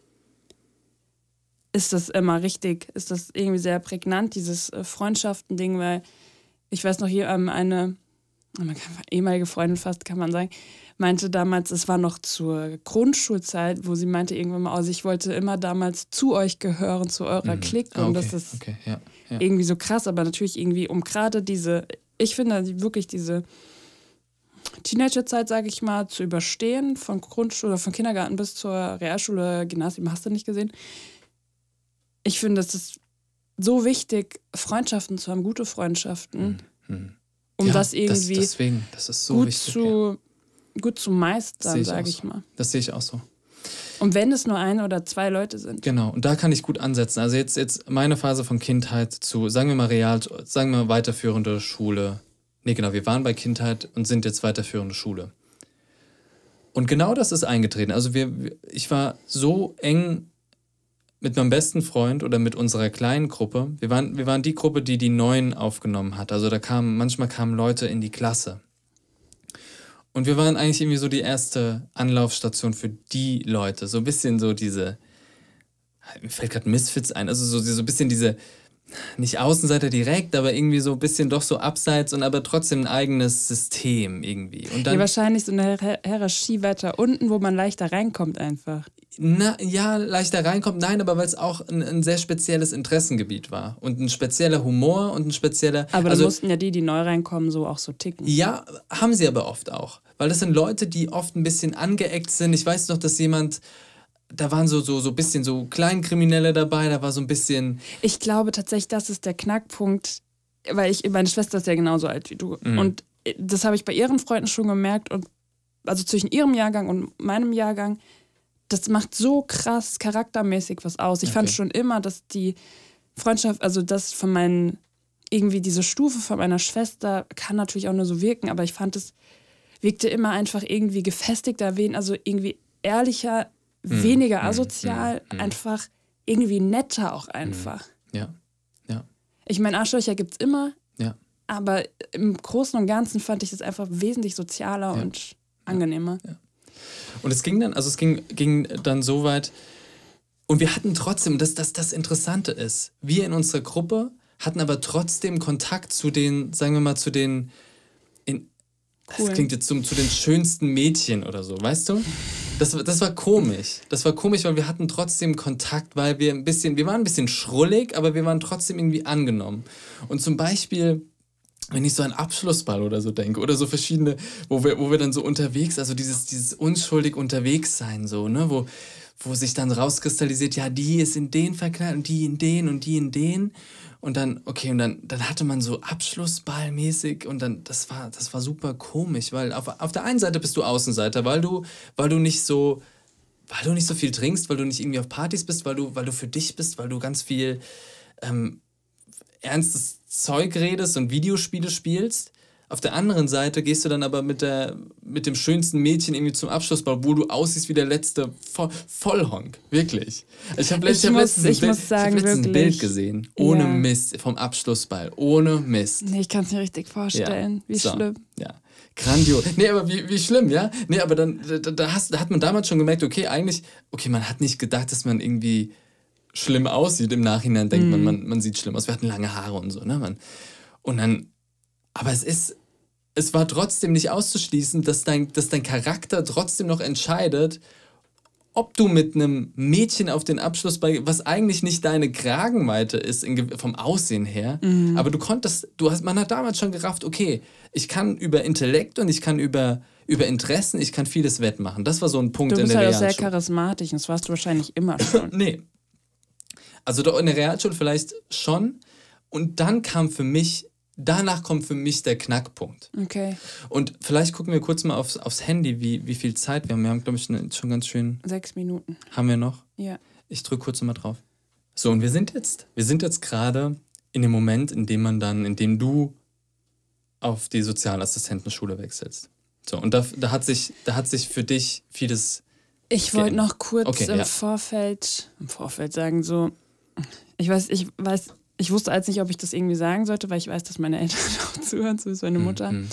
ist das immer richtig, ist das irgendwie sehr prägnant, dieses äh, Freundschaften-Ding, weil ich weiß noch hier ähm, eine oh ehemalige Freundin fast, kann man sagen, meinte damals, es war noch zur Grundschulzeit, wo sie meinte irgendwann mal, also ich wollte immer damals zu euch gehören, zu eurer mhm. Clique. Ah, Und okay, das ist okay, ja, ja. irgendwie so krass, aber natürlich irgendwie um gerade diese, ich finde also wirklich diese Teenagerzeit, sage ich mal, zu überstehen, von Grundschule, von Kindergarten bis zur Realschule, Gymnasium, hast du nicht gesehen. Ich finde, es ist so wichtig, Freundschaften zu haben, gute Freundschaften, mhm. um ja, das irgendwie das, deswegen, das so gut, wichtig, zu, ja. gut zu meistern, sage ich, ich so. mal. Das sehe ich auch so. Und wenn es nur ein oder zwei Leute sind. Genau, und da kann ich gut ansetzen. Also jetzt, jetzt meine Phase von Kindheit zu, sagen wir mal real, sagen wir mal weiterführende Schule, Nee, genau, wir waren bei Kindheit und sind jetzt weiterführende Schule. Und genau das ist eingetreten. Also wir, ich war so eng mit meinem besten Freund oder mit unserer kleinen Gruppe. Wir waren, wir waren die Gruppe, die die Neuen aufgenommen hat. Also da kamen, manchmal kamen Leute in die Klasse. Und wir waren eigentlich irgendwie so die erste Anlaufstation für die Leute. So ein bisschen so diese, mir fällt gerade Misfits ein, also so, so ein bisschen diese, nicht Außenseiter direkt, aber irgendwie so ein bisschen doch so abseits und aber trotzdem ein eigenes System irgendwie. Und dann, ja, wahrscheinlich so eine Hierarchie weiter unten, wo man leichter reinkommt einfach. Na, ja, leichter reinkommt, nein, aber weil es auch ein, ein, sehr spezielles Interessengebiet war und ein spezieller Humor und ein spezieller... Aber also, mussten ja die, die neu reinkommen, so auch so ticken. Ja, haben sie aber oft auch, weil das sind Leute, die oft ein bisschen angeeckt sind. Ich weiß noch, dass jemand da waren so, so, so ein bisschen so Kleinkriminelle dabei, da war so ein bisschen. Ich glaube tatsächlich, das ist der Knackpunkt, weil ich, meine Schwester ist ja genauso alt wie du. Mhm. Und äh, das habe ich bei ihren Freunden schon gemerkt und also zwischen ihrem Jahrgang und meinem Jahrgang, das macht so krass charaktermäßig was aus. Ich okay. fand schon immer, dass die Freundschaft, also das von meinen, irgendwie diese Stufe von meiner Schwester kann natürlich auch nur so wirken, aber ich fand es wirkte immer einfach irgendwie gefestigter, wen, also irgendwie ehrlicher Mhm. weniger mhm. asozial, mhm. mhm. einfach irgendwie netter auch einfach. Ja, ja. Ich meine, Arschlöcher gibt es immer. Ja. Aber im Großen und Ganzen fand ich das einfach wesentlich sozialer ja. und angenehmer. Ja. Und es ging dann, also es ging, ging dann so weit. Und wir hatten trotzdem, dass das, das Interessante ist, wir in unserer Gruppe hatten aber trotzdem Kontakt zu den, sagen wir mal, zu den, in, das klingt jetzt zum, zu den schönsten Mädchen oder so, weißt du? Das, das war komisch. Das war komisch, weil wir hatten trotzdem Kontakt, weil wir ein bisschen, wir waren ein bisschen schrullig, aber wir waren trotzdem irgendwie angenommen. Und zum Beispiel wenn ich so an Abschlussball oder so denke oder so verschiedene, wo wir, wo wir dann so unterwegs, also dieses, dieses unschuldig unterwegs sein, so, ne, wo, wo sich dann rauskristallisiert, ja, die ist in den verknallt und die in den und die in den. Und dann, okay, und dann, dann hatte man so Abschlussballmäßig und dann, das war, das war super komisch, weil auf, auf der einen Seite bist du Außenseiter, weil du, weil du nicht so, weil du nicht so viel trinkst, weil du nicht irgendwie auf Partys bist, weil du, weil du für dich bist, weil du ganz viel ähm, ernstes Zeug redest und Videospiele spielst. Auf der anderen Seite gehst du dann aber mit, der, mit dem schönsten Mädchen irgendwie zum Abschlussball, wo du aussiehst wie der letzte Vo Vollhonk. Wirklich. Also ich habe letzt, hab letztens, ich Bild, sagen, ich hab letztens ein Bild gesehen. Ohne ja. Mist. Vom Abschlussball. Ohne Mist. Nee, ich kann es mir richtig vorstellen. Ja. Wie so. schlimm. Ja. Grandios. Nee, aber wie, wie schlimm, ja? Nee, aber dann da, da, hast, da hat man damals schon gemerkt, okay, eigentlich, okay, man hat nicht gedacht, dass man irgendwie schlimm aussieht. Im Nachhinein denkt mm. man, mhm. man, man sieht schlimm aus. Wir hatten lange Haare und so, ne? Man. Und dann, aber es ist, es war trotzdem nicht auszuschließen, dass dein, dass dein Charakter trotzdem noch entscheidet, ob du mit einem Mädchen auf den Abschluss bei, was eigentlich nicht deine Kragenweite ist in, vom Aussehen her, mhm. aber du konntest, du hast, man hat damals schon gerafft, okay, ich kann über Intellekt und ich kann über, über Interessen, ich kann vieles wettmachen. Das war so ein Punkt in der Realschule. Du bist ja sehr charismatisch und das warst du wahrscheinlich immer schon. nee. Also in der Realschule vielleicht schon und dann kam für mich danach kommt für mich der Knackpunkt. Okay. Und vielleicht gucken wir kurz mal aufs, aufs Handy, wie, wie viel Zeit wir haben. Wir haben, glaube ich, schon ganz schön. Sechs Minuten. Haben wir noch? Ja. Ich drücke kurz mal drauf. So, und wir sind jetzt, wir sind jetzt gerade in dem Moment, in dem man dann, in dem du auf die Sozialassistentenschule wechselst. So, und da, da, hat, sich, da hat sich für dich vieles. Ich wollte noch kurz okay, im ja. Vorfeld, im Vorfeld sagen, so, ich weiß, ich weiß ich wusste als nicht, ob ich das irgendwie sagen sollte, weil ich weiß, dass meine Eltern auch zuhören, so zumindest meine hm, Mutter. Hm.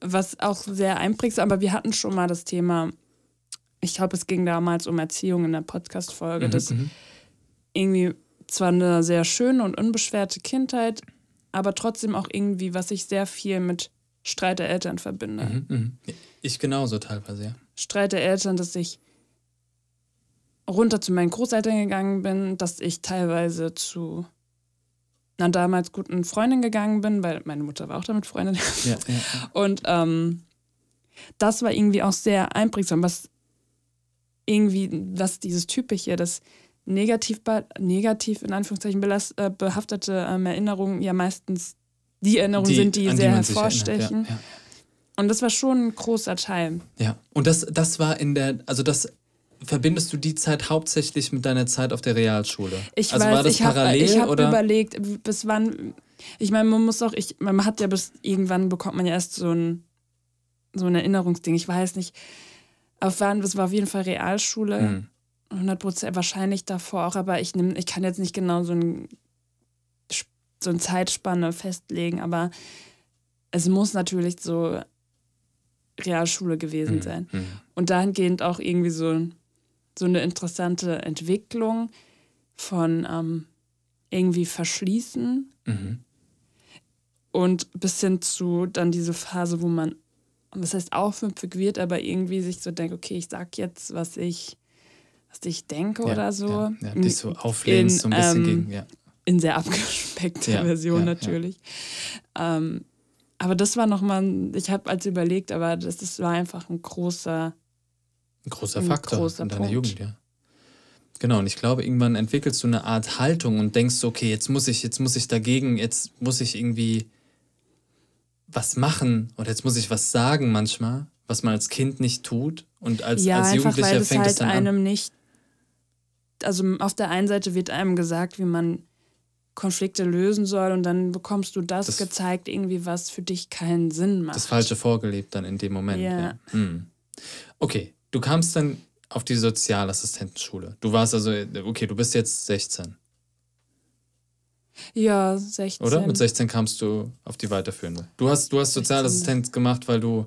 Was auch sehr einprägsam, aber wir hatten schon mal das Thema, ich glaube, es ging damals um Erziehung in der Podcast-Folge, mhm, dass mhm. irgendwie zwar eine sehr schöne und unbeschwerte Kindheit, aber trotzdem auch irgendwie, was ich sehr viel mit Streit der Eltern verbinde. Mhm, mhm. ich genauso teilweise, ja. Streit der Eltern, dass ich runter zu meinen Großeltern gegangen bin, dass ich teilweise zu einer damals guten Freundin gegangen bin, weil meine Mutter war auch damit Freundin. Ja, ja, Und ähm, das war irgendwie auch sehr einprägsam, was irgendwie, was dieses typische, das negativ, negativ in Anführungszeichen belast, äh, behaftete ähm, Erinnerungen ja meistens die Erinnerungen die, sind, die sehr die hervorstechen. Erinnert, Und das war schon ein großer Teil. Ja, und das, das war in der, also das verbindest du die Zeit hauptsächlich mit deiner Zeit auf der Realschule? Ich also weiß, war das ich parallel hab, ich oder? Ich habe überlegt, bis wann. Ich meine, man muss auch, ich, man hat ja bis irgendwann bekommt man ja erst so ein so ein Erinnerungsding. Ich weiß nicht, auf wann, das war auf jeden Fall Realschule. Mhm. 100 wahrscheinlich davor auch, aber ich, nehm, ich kann jetzt nicht genau so, ein, so eine Zeitspanne festlegen, aber es muss natürlich so Realschule gewesen mhm. sein. Hm. Und dahingehend auch irgendwie so so eine interessante Entwicklung von ähm, irgendwie verschließen mhm. und bis hin zu dann diese Phase, wo man, das heißt aufmüpfig wird, aber irgendwie sich so denkt, okay, ich sag jetzt, was ich, was ich denke ja, oder so. Ja, ja. Dich so auflehnen, so ein bisschen ähm, gegen, ja. In sehr abgespeckter ja, Version natürlich. Ähm, aber das war nochmal, ich habe als überlegt, aber das, das war einfach ein großer ein großer Faktor großer in deiner Punkt. Jugend, ja. Genau, und ich glaube, irgendwann entwickelst du eine Art Haltung und denkst, okay, jetzt muss ich, jetzt muss ich dagegen, jetzt muss ich irgendwie was machen oder jetzt muss ich was sagen manchmal, was man als Kind nicht tut und als, ja, als Jugendlicher einfach, weil fängt es halt dann einem an. nicht. Also auf der einen Seite wird einem gesagt, wie man Konflikte lösen soll und dann bekommst du das, das gezeigt, irgendwie was für dich keinen Sinn macht. Das Falsche vorgelebt dann in dem Moment. Ja. ja. Hm. Okay, du kamst dann auf die Sozialassistentenschule. Du warst also, okay, du bist jetzt 16. Ja, 16. Oder? Mit 16 kamst du auf die weiterführende. Du hast, du hast Sozialassistenz gemacht, weil du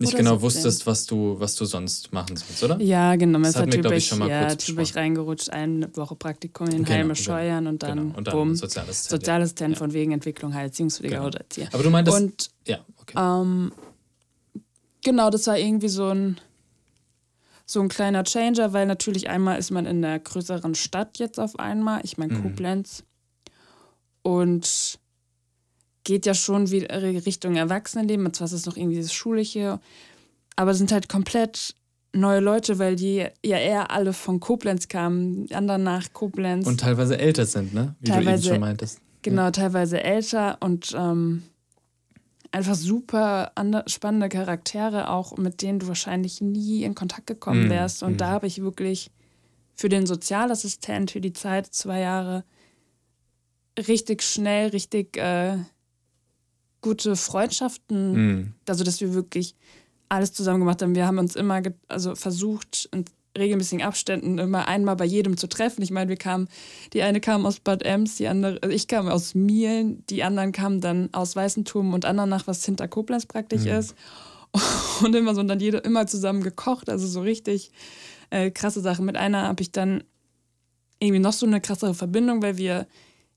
nicht oder genau 17. wusstest, was du, was du sonst machen sollst, oder? Ja, genau. Das, das hat mir, glaube ich, schon mal ja, kurz ich reingerutscht. Eine Woche Praktikum in genau, Heime genau. Scheuern und dann, genau. und dann bumm, Sozialassistent, Sozialassistent ja. von wegen Entwicklung, Erziehungspfleger genau. oder Erzieher. Aber du meintest, und, ja, okay. Ähm, genau, das war irgendwie so ein so ein kleiner Changer, weil natürlich einmal ist man in einer größeren Stadt jetzt auf einmal. Ich meine mhm. Koblenz. Und geht ja schon wieder Richtung Erwachsenenleben. Und zwar ist es noch irgendwie das Schulische, aber sind halt komplett neue Leute, weil die ja eher alle von Koblenz kamen, die anderen nach Koblenz. Und teilweise älter sind, ne? Wie teilweise, du eben schon meintest. Genau, ja. teilweise älter und ähm, einfach super spannende Charaktere, auch mit denen du wahrscheinlich nie in Kontakt gekommen mhm, wärst. Und mhm. da habe ich wirklich für den Sozialassistent für die Zeit zwei Jahre richtig schnell, richtig äh, gute Freundschaften, mhm. also dass wir wirklich alles zusammen gemacht haben. Wir haben uns immer also versucht, regelmäßigen Abständen immer einmal bei jedem zu treffen. Ich meine, wir kamen, die eine kam aus Bad Ems, die andere, also ich kam aus Mielen, die anderen kamen dann aus Weißentum und anderen nach, was hinter Koblenz praktisch mhm. ist. Und immer so und dann jeder immer zusammen gekocht, also so richtig äh, krasse Sachen. Mit einer habe ich dann irgendwie noch so eine krassere Verbindung, weil wir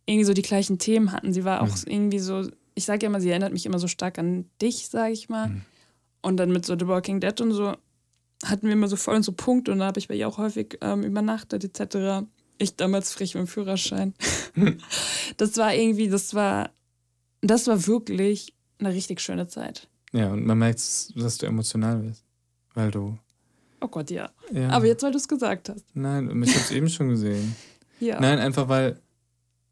irgendwie so die gleichen Themen hatten. Sie war auch mhm. irgendwie so, ich sage ja immer, sie erinnert mich immer so stark an dich, sage ich mal. Mhm. Und dann mit so The Walking Dead und so hatten wir immer so voll unsere so Punkte und da habe ich bei ihr auch häufig ähm, übernachtet etc. Ich damals frisch mit dem Führerschein. das war irgendwie, das war, das war wirklich eine richtig schöne Zeit. Ja, und man merkt, dass du emotional bist, weil du. Oh Gott, ja. ja. Aber jetzt, weil du es gesagt hast. Nein, ich habe es eben schon gesehen. Ja. Nein, einfach weil,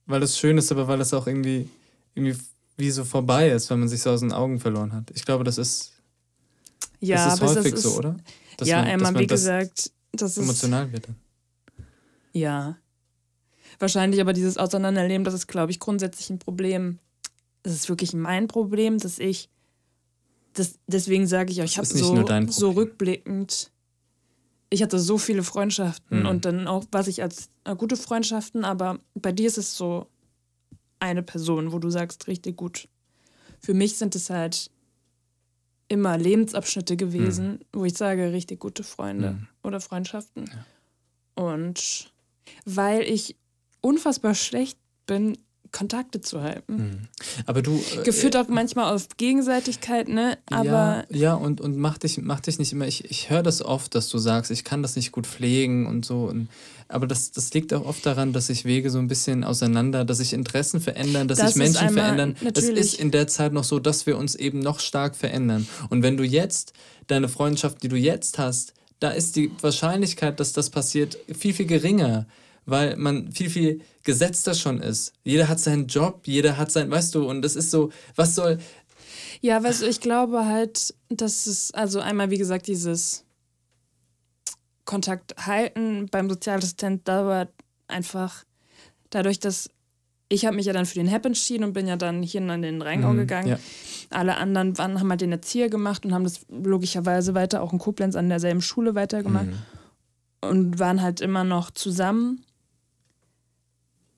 weil es schön ist, aber weil es auch irgendwie, irgendwie wie so vorbei ist, weil man sich so aus den Augen verloren hat. Ich glaube, das ist ja, das ist häufig ist, so, oder? Dass ja, man, Emma, wie gesagt, das ist. Emotional wird dann. Ja. Wahrscheinlich aber dieses Auseinanderleben, das ist, glaube ich, grundsätzlich ein Problem. Das ist wirklich mein Problem, dass ich. Das, deswegen sage ich auch, ich habe so, so rückblickend. Ich hatte so viele Freundschaften mhm. und dann auch, was ich als äh, gute Freundschaften, aber bei dir ist es so eine Person, wo du sagst, richtig gut. Für mich sind es halt immer Lebensabschnitte gewesen, mhm. wo ich sage, richtig gute Freunde mhm. oder Freundschaften. Ja. Und weil ich unfassbar schlecht bin, Kontakte zu halten. Mhm. Aber du. Äh, Geführt äh, auch manchmal auf Gegenseitigkeit, ne? Aber. Ja, ja, und, und mach, dich, mach dich nicht immer. Ich, ich höre das oft, dass du sagst, ich kann das nicht gut pflegen und so. Und, aber das, das liegt auch oft daran, dass sich Wege so ein bisschen auseinander, dass sich Interessen verändern, dass das sich Menschen einmal, verändern. Natürlich. Es ist in der Zeit noch so, dass wir uns eben noch stark verändern. Und wenn du jetzt deine Freundschaft, die du jetzt hast, da ist die Wahrscheinlichkeit, dass das passiert, viel, viel geringer weil man viel, viel gesetzter schon ist. Jeder hat seinen Job, jeder hat sein, weißt du, und das ist so, was soll. Ja, weißt du, ich glaube halt, dass es, also einmal, wie gesagt, dieses Kontakt halten beim Sozialassistent dauert einfach dadurch, dass ich habe mich ja dann für den Happ entschieden und bin ja dann hier in den Rheingau mhm, gegangen. Ja. Alle anderen waren, haben halt den Erzieher gemacht und haben das logischerweise weiter auch in Koblenz an derselben Schule weitergemacht mhm. und waren halt immer noch zusammen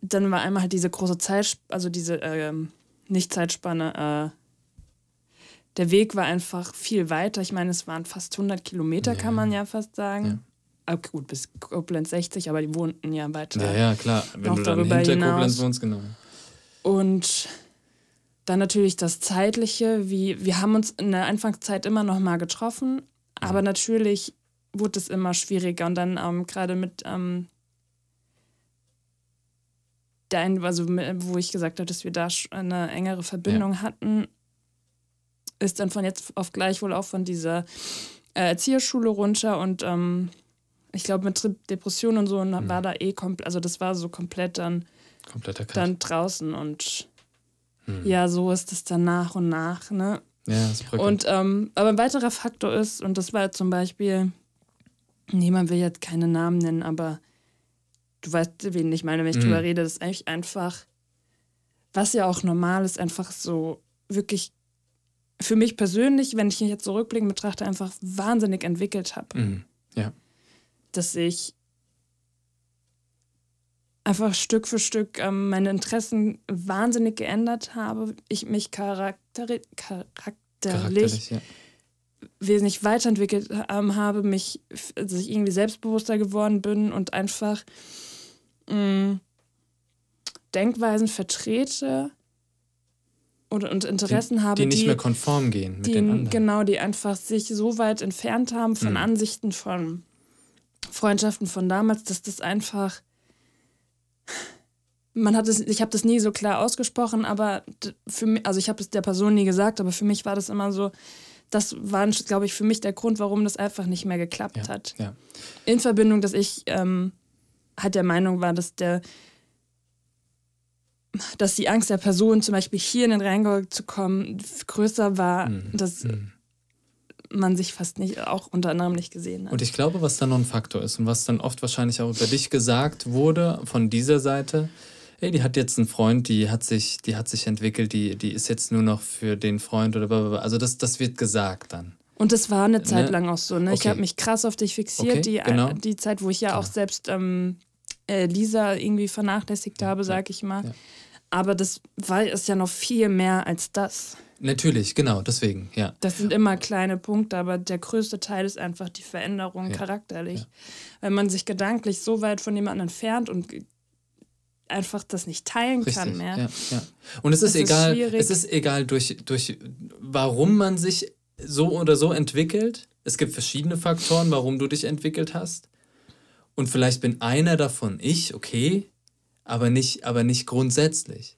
dann war einmal halt diese große Zeit, also diese äh, nicht Zeitspanne, äh, der Weg war einfach viel weiter. Ich meine, es waren fast 100 Kilometer, ja. kann man ja fast sagen. Ja. Aber ah, gut, bis Koblenz 60, aber die wohnten ja weiter. Ja, ja, klar. Wenn du dann hinter hinaus. Koblenz wohnst, genau. Und dann natürlich das Zeitliche, wie wir haben uns in der Anfangszeit immer noch mal getroffen, aber natürlich wurde es immer schwieriger. Und dann ähm, gerade mit ähm, dein, also wo ich gesagt habe, dass wir da eine engere Verbindung ja. hatten, ist dann von jetzt auf gleich wohl auch von dieser äh, Erzieherschule runter und ähm, ich glaube mit Depressionen und so und mhm. war da eh komplett, also das war so komplett dann, dann draußen und mhm. ja, so ist das dann nach und nach, ne? Ja, das und ähm, aber ein weiterer Faktor ist, und das war zum Beispiel, niemand will jetzt keine Namen nennen, aber du weißt, wen ich meine, wenn ich mhm. drüber rede, das ist eigentlich einfach, was ja auch normal ist, einfach so wirklich für mich persönlich, wenn ich mich jetzt zurückblicken betrachte, einfach wahnsinnig entwickelt habe. Mhm. Ja. Dass ich einfach Stück für Stück ähm, meine Interessen wahnsinnig geändert habe. Ich mich charakteri charakterlich, charakterlich ja. wesentlich weiterentwickelt ähm, habe, mich, dass ich irgendwie selbstbewusster geworden bin und einfach mh, mm. Denkweisen vertrete und, und Interessen die, habe, die nicht die, mehr konform gehen mit die, den anderen. Genau, die einfach sich so weit entfernt haben von mhm. Ansichten, von Freundschaften von damals, dass das einfach man hat es, ich habe das nie so klar ausgesprochen, aber für mich, also ich habe es der Person nie gesagt, aber für mich war das immer so, das war, glaube ich, für mich der Grund, warum das einfach nicht mehr geklappt ja, hat. Ja. In Verbindung, dass ich ähm, halt der Meinung war, dass der dass die Angst der Person, zum Beispiel hier in den Rheingau zu kommen, größer war, mhm. dass mhm. man sich fast nicht, auch unter anderem nicht gesehen hat. Und ich glaube, was da noch ein Faktor ist und was dann oft wahrscheinlich auch über dich gesagt wurde von dieser Seite, ey, die hat jetzt einen Freund, die hat sich, die hat sich entwickelt, die, die ist jetzt nur noch für den Freund oder blablabla. Also das, das wird gesagt dann. Und das war eine ne? Zeit ne? lang auch so. Ne? Okay. Ich habe mich krass auf dich fixiert, okay, die, genau. die Zeit, wo ich ja Klar. auch genau. selbst ähm, äh, Lisa irgendwie vernachlässigt habe, sag ich mal. Ja. Aber das war ist ja noch viel mehr als das. Natürlich, genau, deswegen, ja. Das sind immer kleine Punkte, aber der größte Teil ist einfach die Veränderung ja. charakterlich. Ja. Wenn man sich gedanklich so weit von jemandem entfernt und einfach das nicht teilen Richtig, kann mehr. Ja, und es ist, es egal, ist es ist egal durch, durch warum man sich so oder so entwickelt. Es gibt verschiedene Faktoren, warum du dich entwickelt hast. Und vielleicht bin einer davon ich, okay, aber nicht, aber nicht grundsätzlich.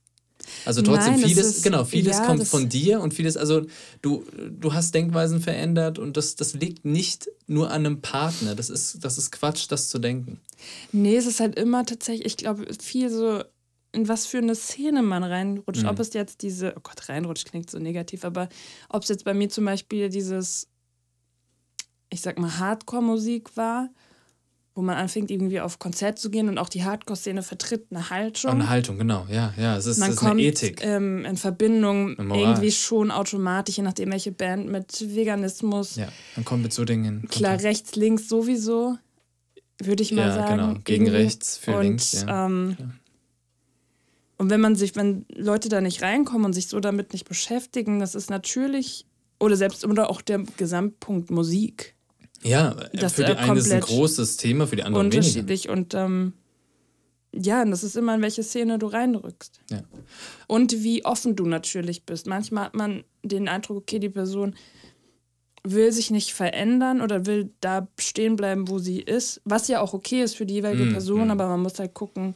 Also trotzdem Nein, vieles, ist, genau, vieles ja, kommt von dir und vieles, also du, du hast Denkweisen verändert und das, das liegt nicht nur an einem Partner. Das ist, das ist Quatsch, das zu denken. Nee, es ist halt immer tatsächlich, ich glaube, viel so, in was für eine Szene man reinrutscht. Mhm. Ob es jetzt diese, oh Gott, reinrutscht klingt so negativ, aber ob es jetzt bei mir zum Beispiel dieses, ich sag mal, Hardcore-Musik war wo man anfängt, irgendwie auf Konzert zu gehen und auch die Hardcore-Szene vertritt eine Haltung. Auch eine Haltung, genau, ja, ja. Es ist, man es ist kommt, eine Ethik. Ähm, in Verbindung irgendwie schon automatisch, je nachdem welche Band, mit Veganismus. Ja, dann kommen wir zu Dingen. Klar, rechts, links sowieso, würde ich mal ja, sagen. Genau. Gegen rechts, für und, links. Ja. Ähm, ja. Und wenn man sich, wenn Leute da nicht reinkommen und sich so damit nicht beschäftigen, das ist natürlich, oder selbst, oder auch der Gesamtpunkt Musik ja, das, für äh, die äh, einen ist ein großes Thema, für die anderen unterschiedlich weniger. und ähm, ja, und das ist immer, in welche Szene du reinrückst. Ja. Und wie offen du natürlich bist. Manchmal hat man den Eindruck, okay, die Person will sich nicht verändern oder will da stehen bleiben, wo sie ist, was ja auch okay ist für die jeweilige mm, Person, hm. aber man muss halt gucken,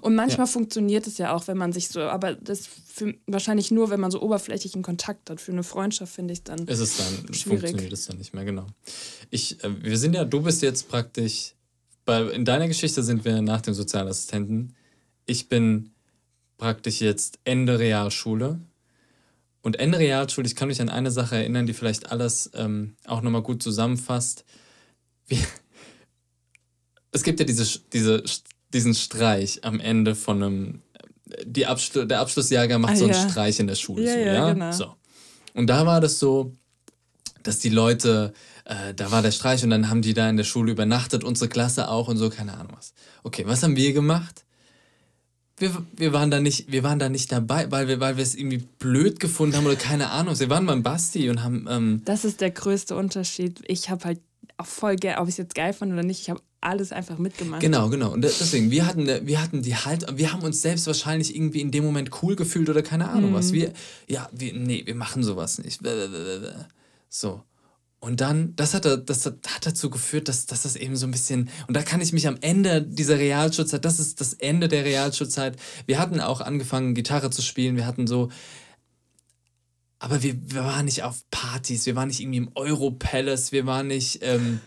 und manchmal ja. funktioniert es ja auch, wenn man sich so, aber das für, wahrscheinlich nur, wenn man so oberflächlichen Kontakt hat. Für eine Freundschaft finde ich dann. Ist es dann schwierig. funktioniert es dann nicht mehr genau. Ich, äh, wir sind ja, du bist jetzt praktisch bei, in deiner Geschichte sind wir nach dem Sozialassistenten. Ich bin praktisch jetzt Ende Realschule. Und Ende Realschule, ich kann mich an eine Sache erinnern, die vielleicht alles ähm, auch nochmal gut zusammenfasst. Wir, es gibt ja diese, diese diesen Streich am Ende von einem, die Abschlu der Abschlussjahrgang macht ah, so einen ja. Streich in der Schule. Ja, so, ja, ja? Genau. So. Und da war das so, dass die Leute, äh, da war der Streich und dann haben die da in der Schule übernachtet, unsere Klasse auch und so, keine Ahnung was. Okay, was haben wir gemacht? Wir, wir, waren da nicht, wir waren da nicht dabei, weil wir, weil wir es irgendwie blöd gefunden haben oder keine Ahnung. Wir waren beim Basti und haben. Ähm das ist der größte Unterschied. Ich habe halt auch voll, ob ich es jetzt geil fand oder nicht, ich habe alles einfach mitgemacht. Genau, genau. Und deswegen, wir hatten, wir hatten die halt, wir haben uns selbst wahrscheinlich irgendwie in dem Moment cool gefühlt oder keine Ahnung mhm. was. Wir, ja, wir, nee, wir machen sowas nicht. So. Und dann, das hat, das hat dazu geführt, dass, dass das eben so ein bisschen, und da kann ich mich am Ende dieser Realschulzeit, das ist das Ende der Realschulzeit. Wir hatten auch angefangen, Gitarre zu spielen, wir hatten so, aber wir, wir waren nicht auf Partys, wir waren nicht irgendwie im Euro Palace, wir waren nicht, ähm,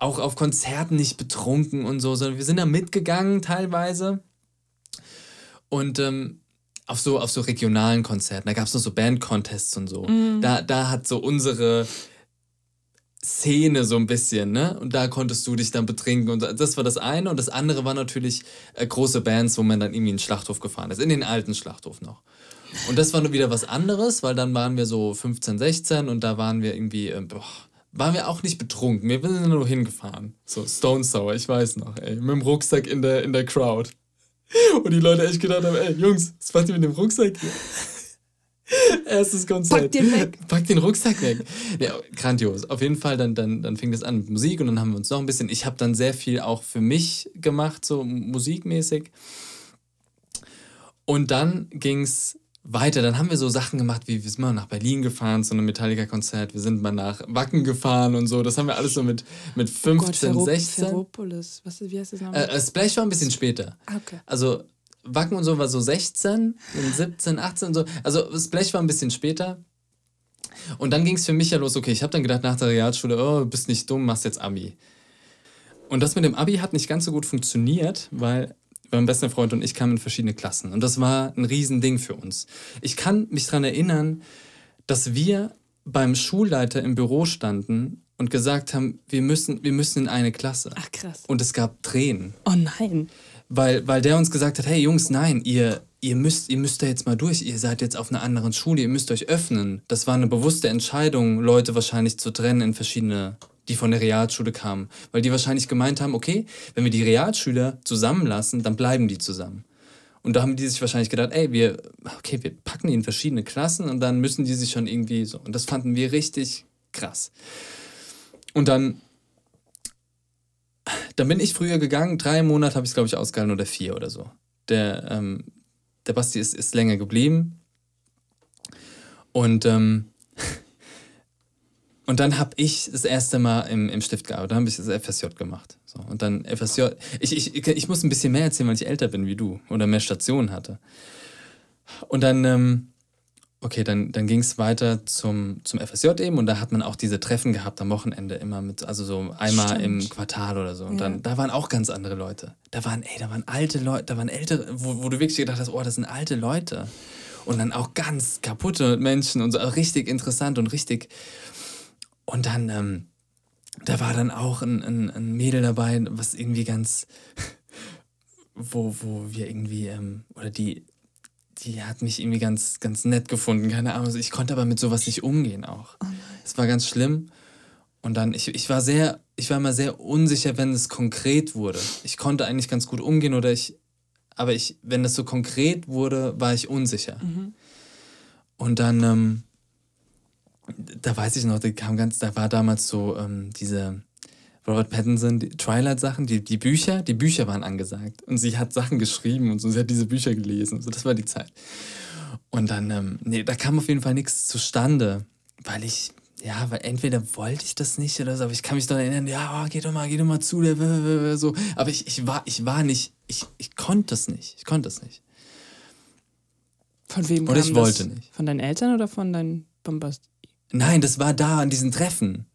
auch auf Konzerten nicht betrunken und so, sondern wir sind da mitgegangen teilweise. Und ähm, auf so, auf so regionalen Konzerten, da gab es noch so Band-Contests und so. Mhm. Da, da hat so unsere Szene so ein bisschen, ne? Und da konntest du dich dann betrinken. Und das war das eine. Und das andere war natürlich äh, große Bands, wo man dann irgendwie in den Schlachthof gefahren ist. In den alten Schlachthof noch. Und das war nur wieder was anderes, weil dann waren wir so 15, 16 und da waren wir irgendwie, äh, boah, waren wir auch nicht betrunken. Wir sind nur hingefahren. So Stone Sour, ich weiß noch, ey. Mit dem Rucksack in der, in der Crowd. Und die Leute echt gedacht haben, ey, Jungs, was macht ihr mit dem Rucksack hier? Erstes Konzert. Pack den weg. Pack den Rucksack weg. Ja, grandios. Auf jeden Fall, dann, dann, dann fing das an mit Musik und dann haben wir uns noch ein bisschen. Ich habe dann sehr viel auch für mich gemacht, so musikmäßig. Und dann ging es weiter, dann haben wir so Sachen gemacht, wie wir sind mal nach Berlin gefahren zu einem Metallica-Konzert, wir sind mal nach Wacken gefahren und so. Das haben wir alles so mit, mit 15, oh Gott, 16. Ferropolis. Was, wie heißt das Name? Äh, äh, Splash war ein bisschen später. Ah, okay. Also Wacken und so war so 16, 17, 18 und so. Also Splash war ein bisschen später. Und dann ging es für mich ja los, okay, ich habe dann gedacht nach der Realschule, oh, bist nicht dumm, machst jetzt Abi. Und das mit dem Abi hat nicht ganz so gut funktioniert, weil mein bester Freund und ich kamen in verschiedene Klassen. Und das war ein Riesending für uns. Ich kann mich daran erinnern, dass wir beim Schulleiter im Büro standen und gesagt haben, wir müssen, wir müssen in eine Klasse. Ach krass. Und es gab Tränen. Oh nein. Weil, weil der uns gesagt hat, hey Jungs, nein, ihr, ihr, müsst, ihr müsst da jetzt mal durch, ihr seid jetzt auf einer anderen Schule, ihr müsst euch öffnen. Das war eine bewusste Entscheidung, Leute wahrscheinlich zu trennen in verschiedene die von der Realschule kamen, weil die wahrscheinlich gemeint haben, okay, wenn wir die Realschüler zusammenlassen, dann bleiben die zusammen. Und da haben die sich wahrscheinlich gedacht, ey, wir, okay, wir packen die in verschiedene Klassen und dann müssen die sich schon irgendwie so. Und das fanden wir richtig krass. Und dann, dann bin ich früher gegangen, drei Monate habe ich es, glaube ich, ausgehalten oder vier oder so. Der, ähm, der Basti ist, ist länger geblieben. Und ähm, und dann habe ich das erste Mal im, im Stift gearbeitet, dann habe ich das FSJ gemacht. So, und dann FSJ. Ich, ich, ich muss ein bisschen mehr erzählen, weil ich älter bin wie du oder mehr Stationen hatte. Und dann, ähm, okay, dann, dann ging es weiter zum, zum FSJ eben und da hat man auch diese Treffen gehabt am Wochenende immer mit, also so einmal Stimmt. im Quartal oder so. Und ja. dann, da waren auch ganz andere Leute. Da waren, ey, da waren alte Leute, da waren ältere, wo, wo du wirklich gedacht hast, oh, das sind alte Leute. Und dann auch ganz kaputte Menschen und so, also richtig interessant und richtig und dann, ähm, da war dann auch ein, ein, ein Mädel dabei, was irgendwie ganz, wo, wo wir irgendwie, ähm, oder die, die hat mich irgendwie ganz, ganz nett gefunden, keine Ahnung. Also ich konnte aber mit sowas nicht umgehen auch. Oh es oh war ganz schlimm. Und dann, ich, ich war sehr, ich war immer sehr unsicher, wenn es konkret wurde. Ich konnte eigentlich ganz gut umgehen oder ich, aber ich, wenn das so konkret wurde, war ich unsicher. Mhm. Und dann, ähm, da weiß ich noch, da kam ganz, da war damals so ähm, diese Robert Pattinson, die Twilight-Sachen, die, die Bücher, die Bücher waren angesagt. Und sie hat Sachen geschrieben und so, sie hat diese Bücher gelesen. So, das war die Zeit. Und dann, ähm, nee, da kam auf jeden Fall nichts zustande, weil ich, ja, weil entweder wollte ich das nicht oder so, aber ich kann mich daran erinnern, ja, oh, geh doch mal, geh doch mal zu, der, so. Aber ich, ich war, ich war nicht, ich, ich konnte es nicht, ich konnte es nicht. Von wem oder kam ich das? wollte nicht. Von deinen Eltern oder von deinen Bombast? Nein, das war da an diesen Treffen.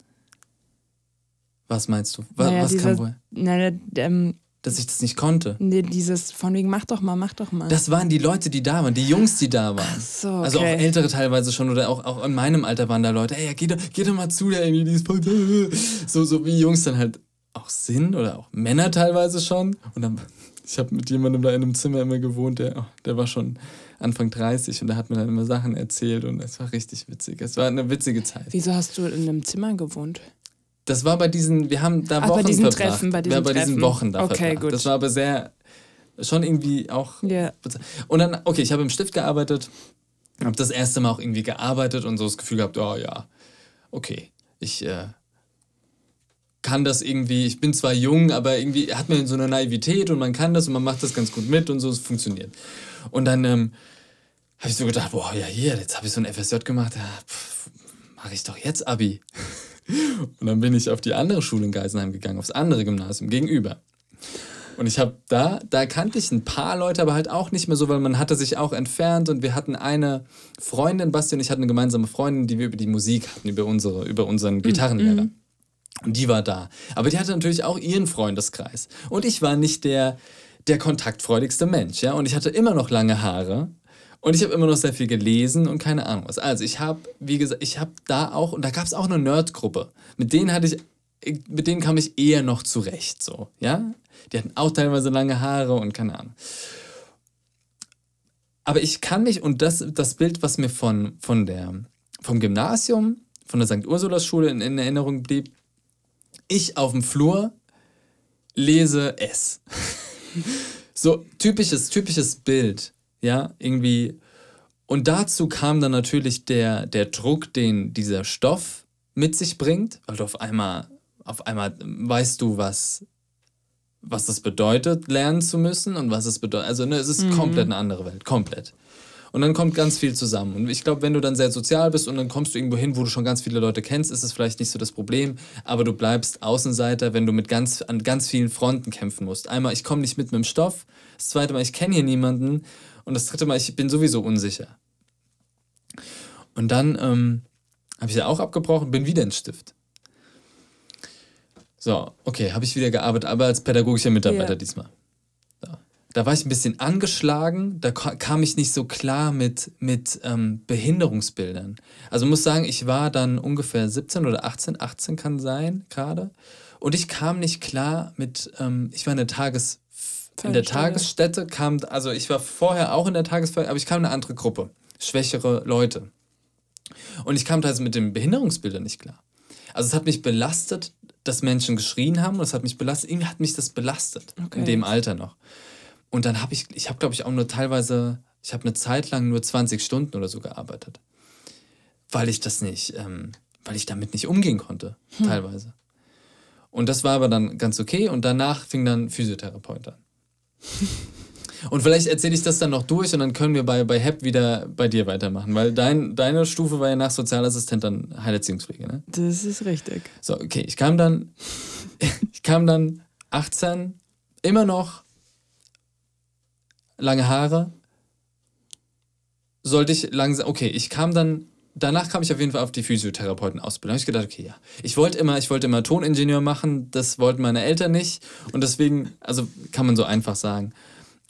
Was meinst du? Was, naja, was dieses, kam wohl? Naja, ähm, dass ich das nicht konnte. Nee, dieses von wegen, mach doch mal, mach doch mal. Das waren die Leute, die da waren, die Jungs, die da waren. Ach so, okay. Also auch ältere teilweise schon oder auch, auch in meinem Alter waren da Leute, ey, geh doch, geh doch mal zu, der Emily, die ist So, so wie Jungs dann halt auch sind oder auch Männer teilweise schon. Und dann, ich habe mit jemandem da in einem Zimmer immer gewohnt, der, der war schon Anfang 30 und da hat man dann immer Sachen erzählt und es war richtig witzig. Es war eine witzige Zeit. Wieso hast du in einem Zimmer gewohnt? Das war bei diesen, wir haben da Ach, Wochen bei diesen verbracht. Treffen, bei diesen, ja, bei Treffen. diesen Wochen da okay, verbracht. Gut. Das war aber sehr, schon irgendwie auch. Yeah. Und dann, okay, ich habe im Stift gearbeitet, habe das erste Mal auch irgendwie gearbeitet und so das Gefühl gehabt, oh ja, okay, ich äh, kann das irgendwie, ich bin zwar jung, aber irgendwie hat man so eine Naivität und man kann das und man macht das ganz gut mit und so, es funktioniert. Und dann ähm, habe ich so gedacht, boah, ja hier, jetzt habe ich so ein FSJ gemacht, ja, mache ich doch jetzt Abi. Und dann bin ich auf die andere Schule in Geisenheim gegangen, aufs andere Gymnasium gegenüber. Und ich habe da, da kannte ich ein paar Leute, aber halt auch nicht mehr so, weil man hatte sich auch entfernt und wir hatten eine Freundin, Basti und ich hatten eine gemeinsame Freundin, die wir über die Musik hatten, über unsere, über unseren mhm, Gitarrenlehrer. Mm -hmm. Und die war da. Aber die hatte natürlich auch ihren Freundeskreis. Und ich war nicht der, der kontaktfreudigste Mensch, ja. Und ich hatte immer noch lange Haare. Und ich habe immer noch sehr viel gelesen und keine Ahnung was. Also ich habe, wie gesagt, ich habe da auch, und da gab es auch eine Nerdgruppe. Mit denen hatte ich, mit denen kam ich eher noch zurecht, so, ja. Die hatten auch teilweise lange Haare und keine Ahnung. Aber ich kann mich, und das, das Bild, was mir von, von der, vom Gymnasium, von der St. Ursulas-Schule in, in Erinnerung blieb, ich auf dem Flur lese es. so typisches, typisches Bild, ja, irgendwie. Und dazu kam dann natürlich der, der Druck, den dieser Stoff mit sich bringt, weil du auf einmal, auf einmal weißt du, was, was das bedeutet, lernen zu müssen und was es bedeutet. Also ne, es ist mhm. komplett eine andere Welt, komplett. Und dann kommt ganz viel zusammen. Und ich glaube, wenn du dann sehr sozial bist und dann kommst du irgendwo hin, wo du schon ganz viele Leute kennst, ist es vielleicht nicht so das Problem, aber du bleibst Außenseiter, wenn du mit ganz, an ganz vielen Fronten kämpfen musst. Einmal, ich komme nicht mit mit dem Stoff. Das zweite Mal, ich kenne hier niemanden. Und das dritte Mal, ich bin sowieso unsicher. Und dann ähm, habe ich ja auch abgebrochen, bin wieder ins Stift. So, okay, habe ich wieder gearbeitet, aber als pädagogischer Mitarbeiter ja. diesmal da war ich ein bisschen angeschlagen, da kam ich nicht so klar mit, mit ähm, Behinderungsbildern. Also muss sagen, ich war dann ungefähr 17 oder 18, 18 kann sein gerade. Und ich kam nicht klar mit, ähm, ich war in der Tages... In der Tagesstätte kam, also ich war vorher auch in der Tagesstätte, aber ich kam in eine andere Gruppe, schwächere Leute. Und ich kam teilweise mit den Behinderungsbildern nicht klar. Also es hat mich belastet, dass Menschen geschrien haben und es hat mich belastet, irgendwie hat mich das belastet okay. in dem Alter noch. Und dann habe ich, ich habe, glaube ich, auch nur teilweise, ich habe eine Zeit lang nur 20 Stunden oder so gearbeitet. Weil ich das nicht, ähm, weil ich damit nicht umgehen konnte, hm. teilweise. Und das war aber dann ganz okay. Und danach fing dann Physiotherapeut an. Und vielleicht erzähle ich das dann noch durch und dann können wir bei, bei HEP wieder bei dir weitermachen, weil dein, deine Stufe war ja nach Sozialassistent dann Heilerziehungspflege, ne? Das ist richtig. So, okay, ich kam dann, ich kam dann 18, immer noch lange Haare, sollte ich langsam, okay, ich kam dann, danach kam ich auf jeden Fall auf die Physiotherapeutenausbildung. Habe ich gedacht, okay, ja. Ich wollte immer, ich wollte immer Toningenieur machen, das wollten meine Eltern nicht und deswegen, also kann man so einfach sagen.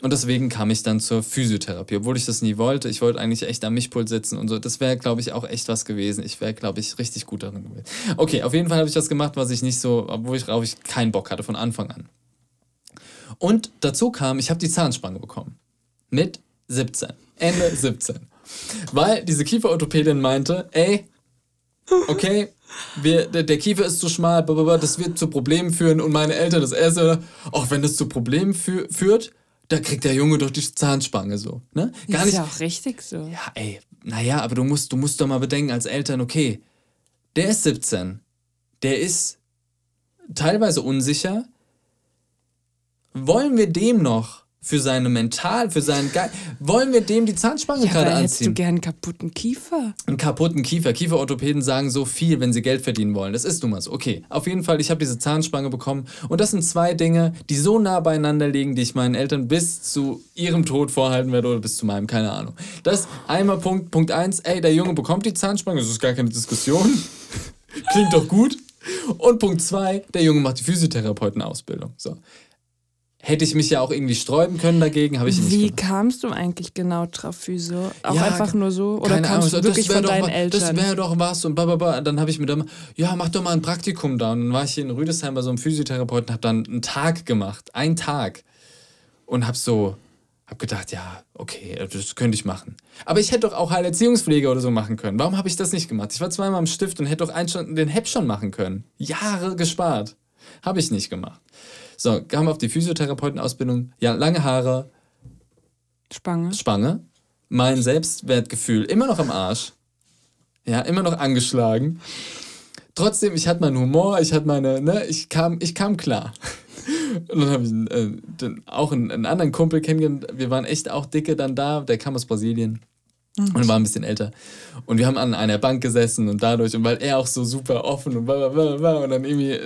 Und deswegen kam ich dann zur Physiotherapie, obwohl ich das nie wollte. Ich wollte eigentlich echt am Mischpult sitzen und so. Das wäre, glaube ich, auch echt was gewesen. Ich wäre, glaube ich, richtig gut darin gewesen. Okay, auf jeden Fall habe ich das gemacht, was ich nicht so, obwohl ich, glaube ich, keinen Bock hatte von Anfang an. Und dazu kam, ich habe die Zahnspange bekommen. Mit 17. Ende 17. Weil diese Kieferorthopädin meinte, ey, okay, wir, der, der, Kiefer ist zu schmal, das wird zu Problemen führen. Und meine Eltern, das erste, auch wenn das zu Problemen fü führt, da kriegt der Junge doch die Zahnspange so. Ne? Gar ist nicht, ja auch richtig so. Ja, ey, naja, aber du musst, du musst doch mal bedenken als Eltern, okay, der ist 17, der ist teilweise unsicher, wollen wir dem noch für seine Mental, für seinen Geist. Wollen wir dem die Zahnspange ja, gerade anziehen? Hättest du gern einen kaputten Kiefer? Einen kaputten Kiefer. Kieferorthopäden sagen so viel, wenn sie Geld verdienen wollen. Das ist nun mal so. Okay, auf jeden Fall, ich habe diese Zahnspange bekommen. Und das sind zwei Dinge, die so nah beieinander liegen, die ich meinen Eltern bis zu ihrem Tod vorhalten werde oder bis zu meinem, keine Ahnung. Das einmal Punkt, Punkt eins, ey, der Junge bekommt die Zahnspange, das ist gar keine Diskussion. Klingt doch gut. Und Punkt zwei, der Junge macht die Physiotherapeutenausbildung. So hätte ich mich ja auch irgendwie sträuben können dagegen, habe ich nicht. Wie kamst du eigentlich genau drauf? Physio? Auch ja, einfach nur so? Oder kamst Ahnung, du wirklich von deinen mal, Eltern? Das wäre doch was und blablabla. Dann habe ich mir dann, ja, mach doch mal ein Praktikum da. Und dann war ich in Rüdesheim bei so einem Physiotherapeuten, habe dann einen Tag gemacht, einen Tag. Und habe so, habe gedacht, ja, okay, das könnte ich machen. Aber ich hätte doch auch Heilerziehungspflege oder so machen können. Warum habe ich das nicht gemacht? Ich war zweimal im Stift und hätte doch einen schon, den HEP schon machen können. Jahre gespart. Habe ich nicht gemacht. So, kam auf die Physiotherapeutenausbildung. Ja, lange Haare. Spange. Spange. Mein Selbstwertgefühl immer noch am Arsch. Ja, immer noch angeschlagen. Trotzdem, ich hatte meinen Humor, ich hatte meine, ne, ich kam, ich kam klar. Und dann habe ich äh, den, auch einen, einen anderen Kumpel kennengelernt. Wir waren echt auch dicke dann da, der kam aus Brasilien und war ein bisschen älter. Und wir haben an einer Bank gesessen und dadurch, und weil er auch so super offen und blablabla, und dann irgendwie, äh,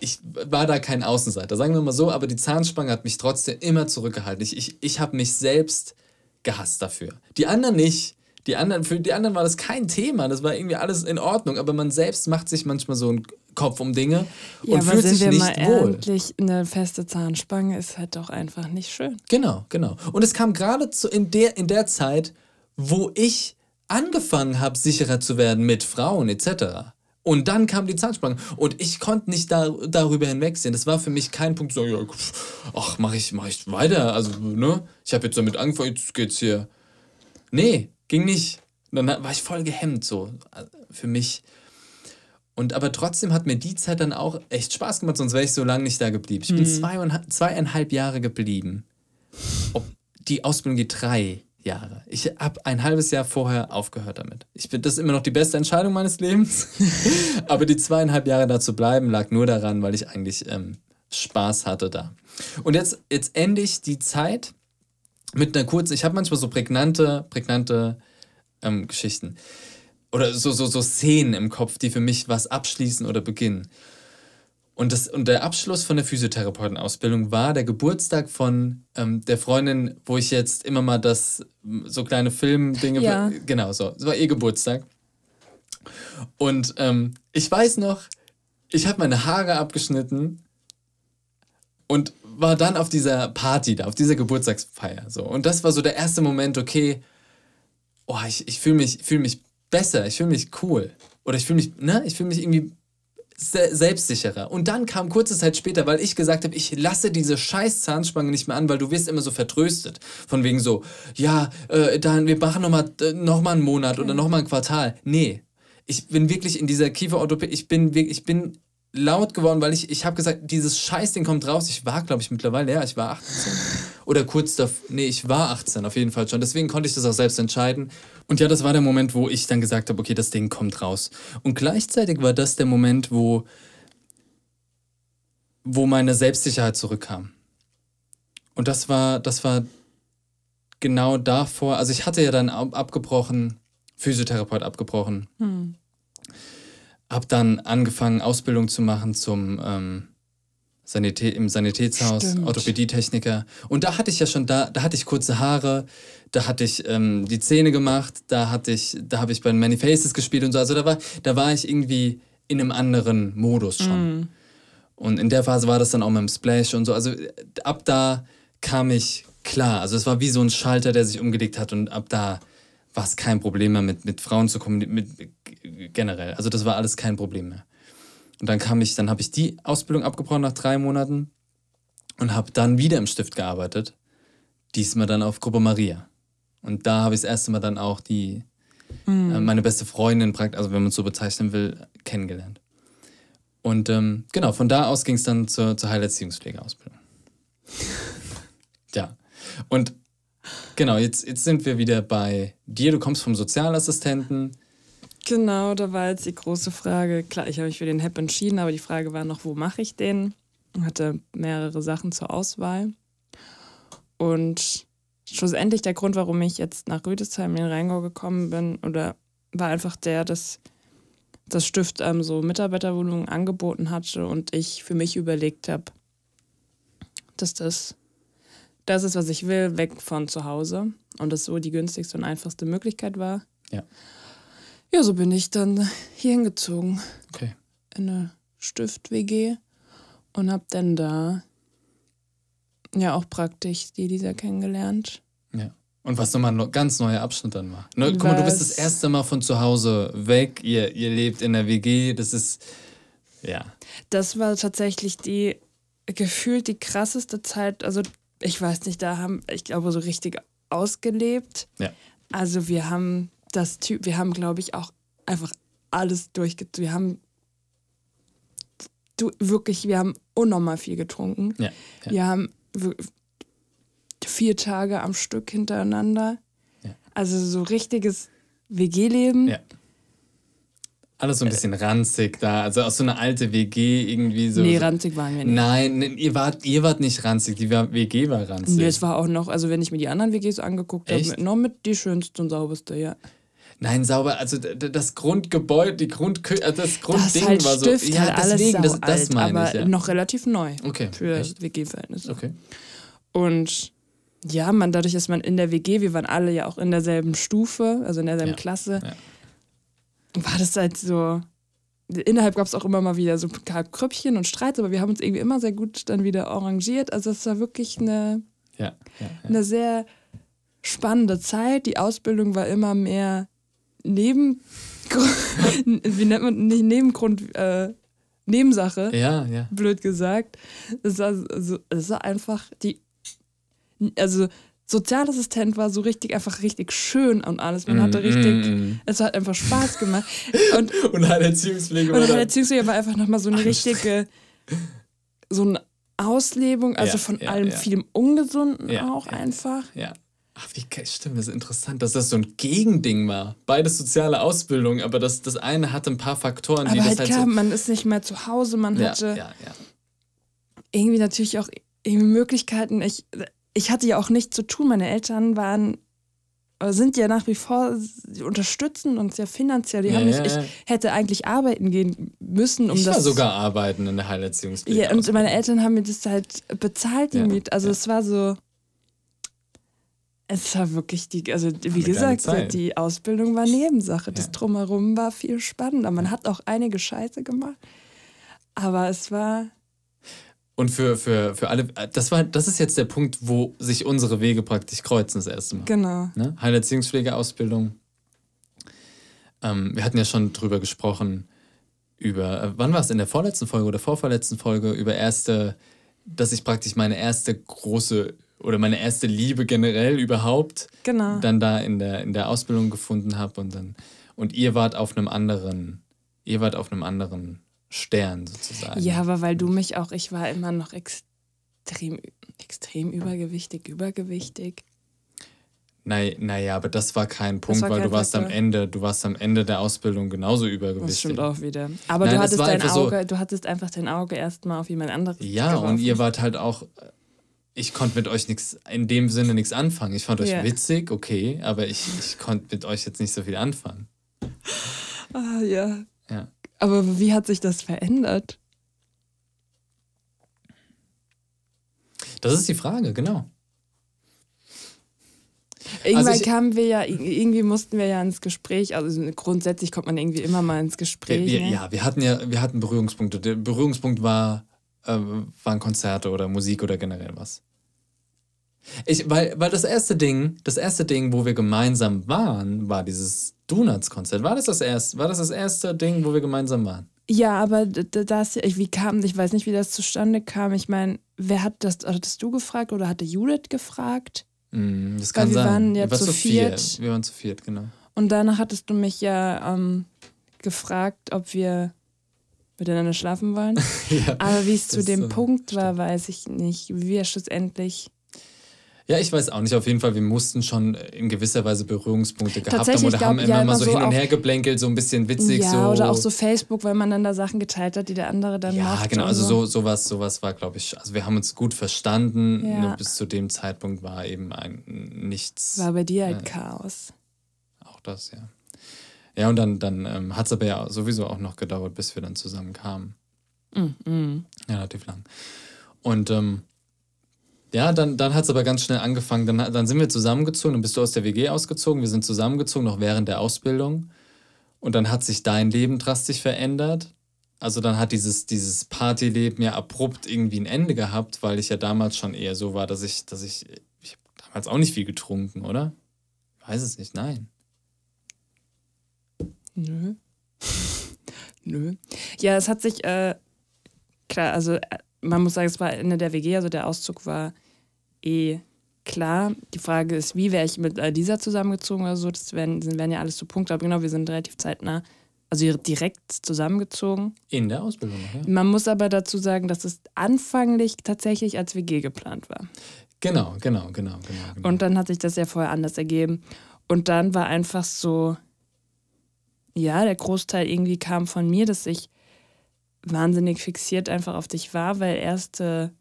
ich war da kein Außenseiter, sagen wir mal so, aber die Zahnspange hat mich trotzdem immer zurückgehalten. Ich, ich, ich habe mich selbst gehasst dafür. Die anderen nicht. Die anderen, für die anderen war das kein Thema, das war irgendwie alles in Ordnung, aber man selbst macht sich manchmal so einen Kopf um Dinge und ja, und fühlt sich nicht mal wohl. Endlich eine feste Zahnspange ist halt doch einfach nicht schön. Genau, genau. Und es kam gerade zu in der, in der Zeit, wo ich angefangen habe, sicherer zu werden mit Frauen etc. Und dann kam die Zahnspange. Und ich konnte nicht da, darüber hinwegsehen. Das war für mich kein Punkt, so, ja, ach, mach ich, mach ich weiter. Also, ne? Ich habe jetzt damit angefangen, jetzt geht's hier. Nee, ging nicht. dann war ich voll gehemmt, so, für mich. Und aber trotzdem hat mir die Zeit dann auch echt Spaß gemacht, sonst wäre ich so lange nicht da geblieben. Ich bin mhm. zweieinhalb, zweieinhalb Jahre geblieben. Ob die Ausbildung geht drei. Jahre. Ich habe ein halbes Jahr vorher aufgehört damit. Ich bin, das ist immer noch die beste Entscheidung meines Lebens. Aber die zweieinhalb Jahre da zu bleiben, lag nur daran, weil ich eigentlich ähm, Spaß hatte da. Und jetzt, jetzt ende ich die Zeit mit einer kurzen, ich habe manchmal so prägnante, prägnante ähm, Geschichten oder so, so, so Szenen im Kopf, die für mich was abschließen oder beginnen. Und, das, und der Abschluss von der Physiotherapeutenausbildung war der Geburtstag von ähm, der Freundin, wo ich jetzt immer mal das, so kleine Filmdinge. Ja. Genau, so. Es war ihr Geburtstag. Und ähm, ich weiß noch, ich habe meine Haare abgeschnitten und war dann auf dieser Party da, auf dieser Geburtstagsfeier. So. Und das war so der erste Moment, okay, oh, ich, ich fühle mich, fühl mich besser, ich fühle mich cool. Oder ich fühle mich, ne, ich fühle mich irgendwie selbstsicherer. Und dann kam kurze Zeit später, weil ich gesagt habe, ich lasse diese scheiß Zahnspange nicht mehr an, weil du wirst immer so vertröstet. Von wegen so, ja, äh, dann, wir machen nochmal äh, noch mal einen Monat oder mhm. nochmal ein Quartal. Nee. Ich bin wirklich in dieser Kieferorthopädie, ich bin, ich bin laut geworden, weil ich, ich habe gesagt, dieses Scheißding kommt raus. Ich war, glaube ich, mittlerweile, ja, ich war 18. Oder kurz davor. Nee, ich war 18 auf jeden Fall schon. Deswegen konnte ich das auch selbst entscheiden. Und ja, das war der Moment, wo ich dann gesagt habe, okay, das Ding kommt raus. Und gleichzeitig war das der Moment, wo, wo meine Selbstsicherheit zurückkam. Und das war, das war genau davor. Also ich hatte ja dann abgebrochen, Physiotherapeut abgebrochen. Hm. Hab dann angefangen, Ausbildung zu machen zum ähm, Sanitä im Sanitätshaus, Stimmt. Orthopädietechniker. Und da hatte ich ja schon, da, da hatte ich kurze Haare, da hatte ich ähm, die Zähne gemacht, da hatte ich, da habe ich bei Many Faces gespielt und so. Also da war, da war ich irgendwie in einem anderen Modus schon. Mm. Und in der Phase war das dann auch mit dem Splash und so. Also äh, ab da kam ich klar. Also es war wie so ein Schalter, der sich umgelegt hat und ab da war es kein Problem mehr, mit, mit Frauen zu kommen, mit, generell. Also das war alles kein Problem mehr. Und dann kam ich, dann habe ich die Ausbildung abgebrochen nach drei Monaten und habe dann wieder im Stift gearbeitet. Diesmal dann auf Gruppe Maria. Und da habe ich das erste Mal dann auch die, mhm. äh, meine beste Freundin, also wenn man es so bezeichnen will, kennengelernt. Und ähm, genau, von da aus ging es dann zur, zur Heilerziehungspflegeausbildung. ja. Und genau, jetzt, jetzt sind wir wieder bei dir. Du kommst vom Sozialassistenten Genau, da war jetzt die große Frage. Klar, ich habe mich für den Hep entschieden, aber die Frage war noch, wo mache ich den? Ich hatte mehrere Sachen zur Auswahl. Und schlussendlich der Grund, warum ich jetzt nach Rüdesheim in den Rheingau gekommen bin, oder war einfach der, dass das Stift ähm, so Mitarbeiterwohnungen angeboten hatte und ich für mich überlegt habe, dass das das ist, was ich will, weg von zu Hause und das so die günstigste und einfachste Möglichkeit war. Ja. Ja, so bin ich dann hier hingezogen. Okay. In eine Stift-WG und hab dann da ja auch praktisch die Lisa kennengelernt. Ja. Und was nochmal ein ganz neuer Abschnitt dann war. Ne, guck mal, du bist das erste Mal von zu Hause weg, ihr, ihr lebt in der WG, das ist, ja. Das war tatsächlich die, gefühlt die krasseste Zeit, also ich weiß nicht, da haben, ich glaube, so richtig ausgelebt. Ja. Also wir haben das Typ, wir haben, glaube ich, auch einfach alles durchge... Wir haben du, wirklich, wir haben unnormal viel getrunken. Ja, ja. Wir haben vier Tage am Stück hintereinander. Ja. Also so richtiges WG-Leben. Ja. Alles so ein bisschen ranzig da, also aus so einer alte WG irgendwie so. Nee, ranzig waren wir nicht. Nein, ne, ihr wart, ihr wart nicht ranzig, die WG war ranzig. Nee, es war auch noch, also wenn ich mir die anderen WGs angeguckt habe, noch mit die schönste und sauberste, ja. Nein, sauber, also das Grundgebäude, die Grundkü äh, das Grundding das halt war so. Stift, ja, halt deswegen, alles das, das meine aber ich. Ja. Noch relativ neu okay, für WG-Verhältnisse. Okay. Und ja, man, dadurch ist man in der WG, wir waren alle ja auch in derselben Stufe, also in derselben ja, Klasse, ja. war das halt so. Innerhalb gab es auch immer mal wieder so ein paar Kröppchen und Streits, aber wir haben uns irgendwie immer sehr gut dann wieder arrangiert. Also es war wirklich eine, ja, eine sehr spannende Zeit. Die Ausbildung war immer mehr Neben wie nennt man nicht Nebengrund äh, Nebensache. Ja, ja. Blöd gesagt. Es war, also, es war einfach die also Sozialassistent war so richtig, einfach richtig schön und alles. Man hatte mm, richtig, mm, mm. es hat einfach Spaß gemacht. Und, und halt Erziehungspflege war. Und halt Erziehungspflege war einfach nochmal so eine richtige, so eine Auslebung, also ja, von ja, allem ja. vielem Ungesunden auch einfach. Ja. Ach, wie stimmt, das ist interessant, dass das so ein Gegending war. Beides soziale Ausbildung, aber das, das eine hatte ein paar Faktoren, aber die halt das halt klar, so man ist nicht mehr zu Hause, man ja, hatte ja, ja. irgendwie natürlich auch irgendwie Möglichkeiten. Ich, ich hatte ja auch nichts zu tun. Meine Eltern waren äh, sind ja nach wie vor, sie unterstützen uns ja finanziell. Die ja, haben mich, ich hätte eigentlich arbeiten gehen müssen, um ich das. Ich war sogar arbeiten in der Heilerziehungsbildung. Ja, und meine Eltern haben mir das halt bezahlt, die ja, Miet. Also ja. es war so. Es war wirklich die, also wie gesagt, die Ausbildung war Nebensache. Das ja. Drumherum war viel spannender. Man hat auch einige Scheiße gemacht, aber es war. Und für, für, für alle, das, war, das ist jetzt der Punkt, wo sich unsere Wege praktisch kreuzen, das erste Mal. Genau. Ne? Heilerziehungspflegeausbildung. Ähm, wir hatten ja schon drüber gesprochen, über, äh, wann war es, in der vorletzten Folge oder vorverletzten Folge, über erste, dass ich praktisch meine erste große oder meine erste Liebe generell überhaupt genau. dann da in der, in der Ausbildung gefunden habe und dann und ihr wart auf einem anderen, ihr wart auf einem anderen Stern sozusagen. Ja, aber weil du mich auch, ich war immer noch extrem, extrem übergewichtig, übergewichtig. Naja, aber das war kein Punkt, war weil kein du warst Faktor. am Ende, du warst am Ende der Ausbildung genauso übergewichtig. Das stimmt auch wieder. Aber Nein, du hattest dein Auge, so, du hattest einfach dein Auge erstmal auf jemand anderes. Ja, geworfen. und ihr wart halt auch ich konnte mit euch nichts in dem Sinne nichts anfangen. Ich fand euch yeah. witzig, okay, aber ich, ich konnte mit euch jetzt nicht so viel anfangen. Ah, ja. ja. Aber wie hat sich das verändert? Das ist die Frage, genau. Irgendwann also ich, kamen wir ja, irgendwie mussten wir ja ins Gespräch. Also grundsätzlich kommt man irgendwie immer mal ins Gespräch. Wir, ne? Ja, wir hatten ja, wir hatten Berührungspunkte. Der Berührungspunkt war äh, waren Konzerte oder Musik oder generell was. Ich, weil, weil das erste Ding, das erste Ding, wo wir gemeinsam waren, war dieses Donuts-Konzert. War das das erste, war das das erste Ding, wo wir gemeinsam waren? Ja, aber das, wie kam, ich weiß nicht, wie das zustande kam. Ich meine, wer hat das, hattest du gefragt oder hatte Judith gefragt? Mhm, das kann wir sein. Waren ja zu viert. viert. Wir waren zu viert, genau. Und danach hattest du mich ja ähm, gefragt, ob wir miteinander schlafen wollen. ja, Aber wie es zu dem so Punkt war, stimmt. weiß ich nicht, wie wir schlussendlich. Ja, ich weiß auch nicht. Auf jeden Fall, wir mussten schon äh, in gewisser Weise Berührungspunkte gehabt haben oder glaub, haben immer, ja, mal so, so hin und her geblänkelt, so ein bisschen witzig. Ja, so. oder auch so Facebook, weil man dann da Sachen geteilt hat, die der andere dann ja, macht. Ja, genau. Also so, sowas, sowas war, glaube ich, also wir haben uns gut verstanden, ja. nur bis zu dem Zeitpunkt war eben ein nichts. War bei dir halt äh, Chaos. Auch das, ja. Ja, und dann, dann ähm, hat es aber ja sowieso auch noch gedauert, bis wir dann zusammen kamen. Mm, mm. Ja, relativ lang. Und ähm, ja, dann, dann hat es aber ganz schnell angefangen. Dann, dann sind wir zusammengezogen, dann bist du aus der WG ausgezogen, wir sind zusammengezogen, noch während der Ausbildung. Und dann hat sich dein Leben drastisch verändert. Also dann hat dieses, dieses Partyleben ja abrupt irgendwie ein Ende gehabt, weil ich ja damals schon eher so war, dass ich, dass ich, ich habe damals auch nicht viel getrunken, oder? Ich weiß es nicht, nein. Nö. Nö. Ja, es hat sich, äh, klar, also äh, man muss sagen, es war Ende der WG, also der Auszug war eh klar. Die Frage ist, wie wäre ich mit äh, dieser zusammengezogen oder so? Das wären, wären ja alles so Punkte, aber genau, wir sind relativ zeitnah, also direkt zusammengezogen. In der Ausbildung, ja. Man muss aber dazu sagen, dass es anfanglich tatsächlich als WG geplant war. Genau, genau, genau, genau. genau. Und dann hat sich das ja vorher anders ergeben. Und dann war einfach so, ja, der Großteil irgendwie kam von mir, dass ich wahnsinnig fixiert einfach auf dich war, weil erste,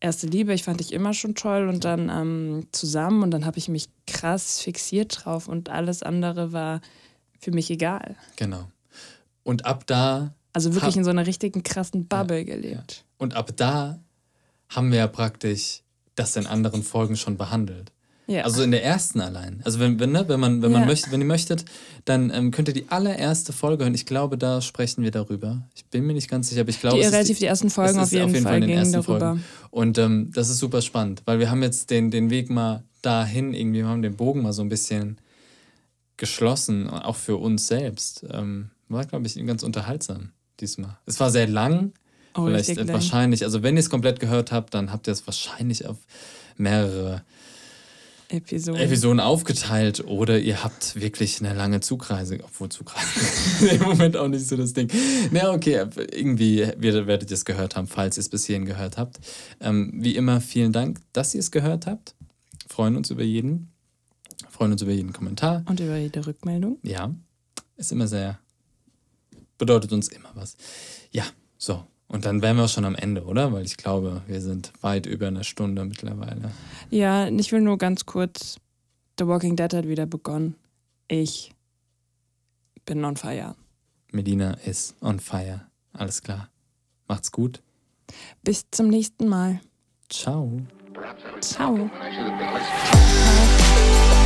erste Liebe, ich fand dich immer schon toll und dann ähm, zusammen und dann habe ich mich krass fixiert drauf und alles andere war für mich egal. Genau. Und ab da. Also wirklich hab, in so einer richtigen krassen Bubble ja, gelebt. Ja. Und ab da haben wir ja praktisch das in anderen Folgen schon behandelt. Ja. Also in der ersten allein. Also wenn, wenn, ne, wenn man, wenn ja. man möchte, wenn ihr möchtet, dann ähm, könnt ihr die allererste Folge hören. Ich glaube, da sprechen wir darüber. Ich bin mir nicht ganz sicher, aber ich glaube. Die, relativ die, die ersten Folgen auf jeden, auf jeden, Fall, Fall in den ersten darüber. Folgen. Und ähm, das ist super spannend, weil wir haben jetzt den, den Weg mal dahin, irgendwie, wir haben den Bogen mal so ein bisschen geschlossen, auch für uns selbst. Ähm, war, glaube ich, ganz unterhaltsam diesmal. Es war sehr lang. Oh, vielleicht wahrscheinlich. Also wenn ihr es komplett gehört habt, dann habt ihr es wahrscheinlich auf mehrere Episoden. Episoden aufgeteilt oder ihr habt wirklich eine lange Zugreise, obwohl Zugreise im Moment auch nicht so das Ding. Na okay, irgendwie werdet ihr es gehört haben, falls ihr es bis hierhin gehört habt. Ähm, wie immer, vielen Dank, dass ihr es gehört habt. Freuen uns über jeden. Freuen uns über jeden Kommentar. Und über jede Rückmeldung. Ja, ist immer sehr, bedeutet uns immer was. Ja, so, und dann wären wir auch schon am Ende, oder? Weil ich glaube, wir sind weit über eine Stunde mittlerweile. Ja, ich will nur ganz kurz. The Walking Dead hat wieder begonnen. Ich bin on fire. Medina ist on fire. Alles klar. Macht's gut. Bis zum nächsten Mal. Ciao. Ciao. Ciao.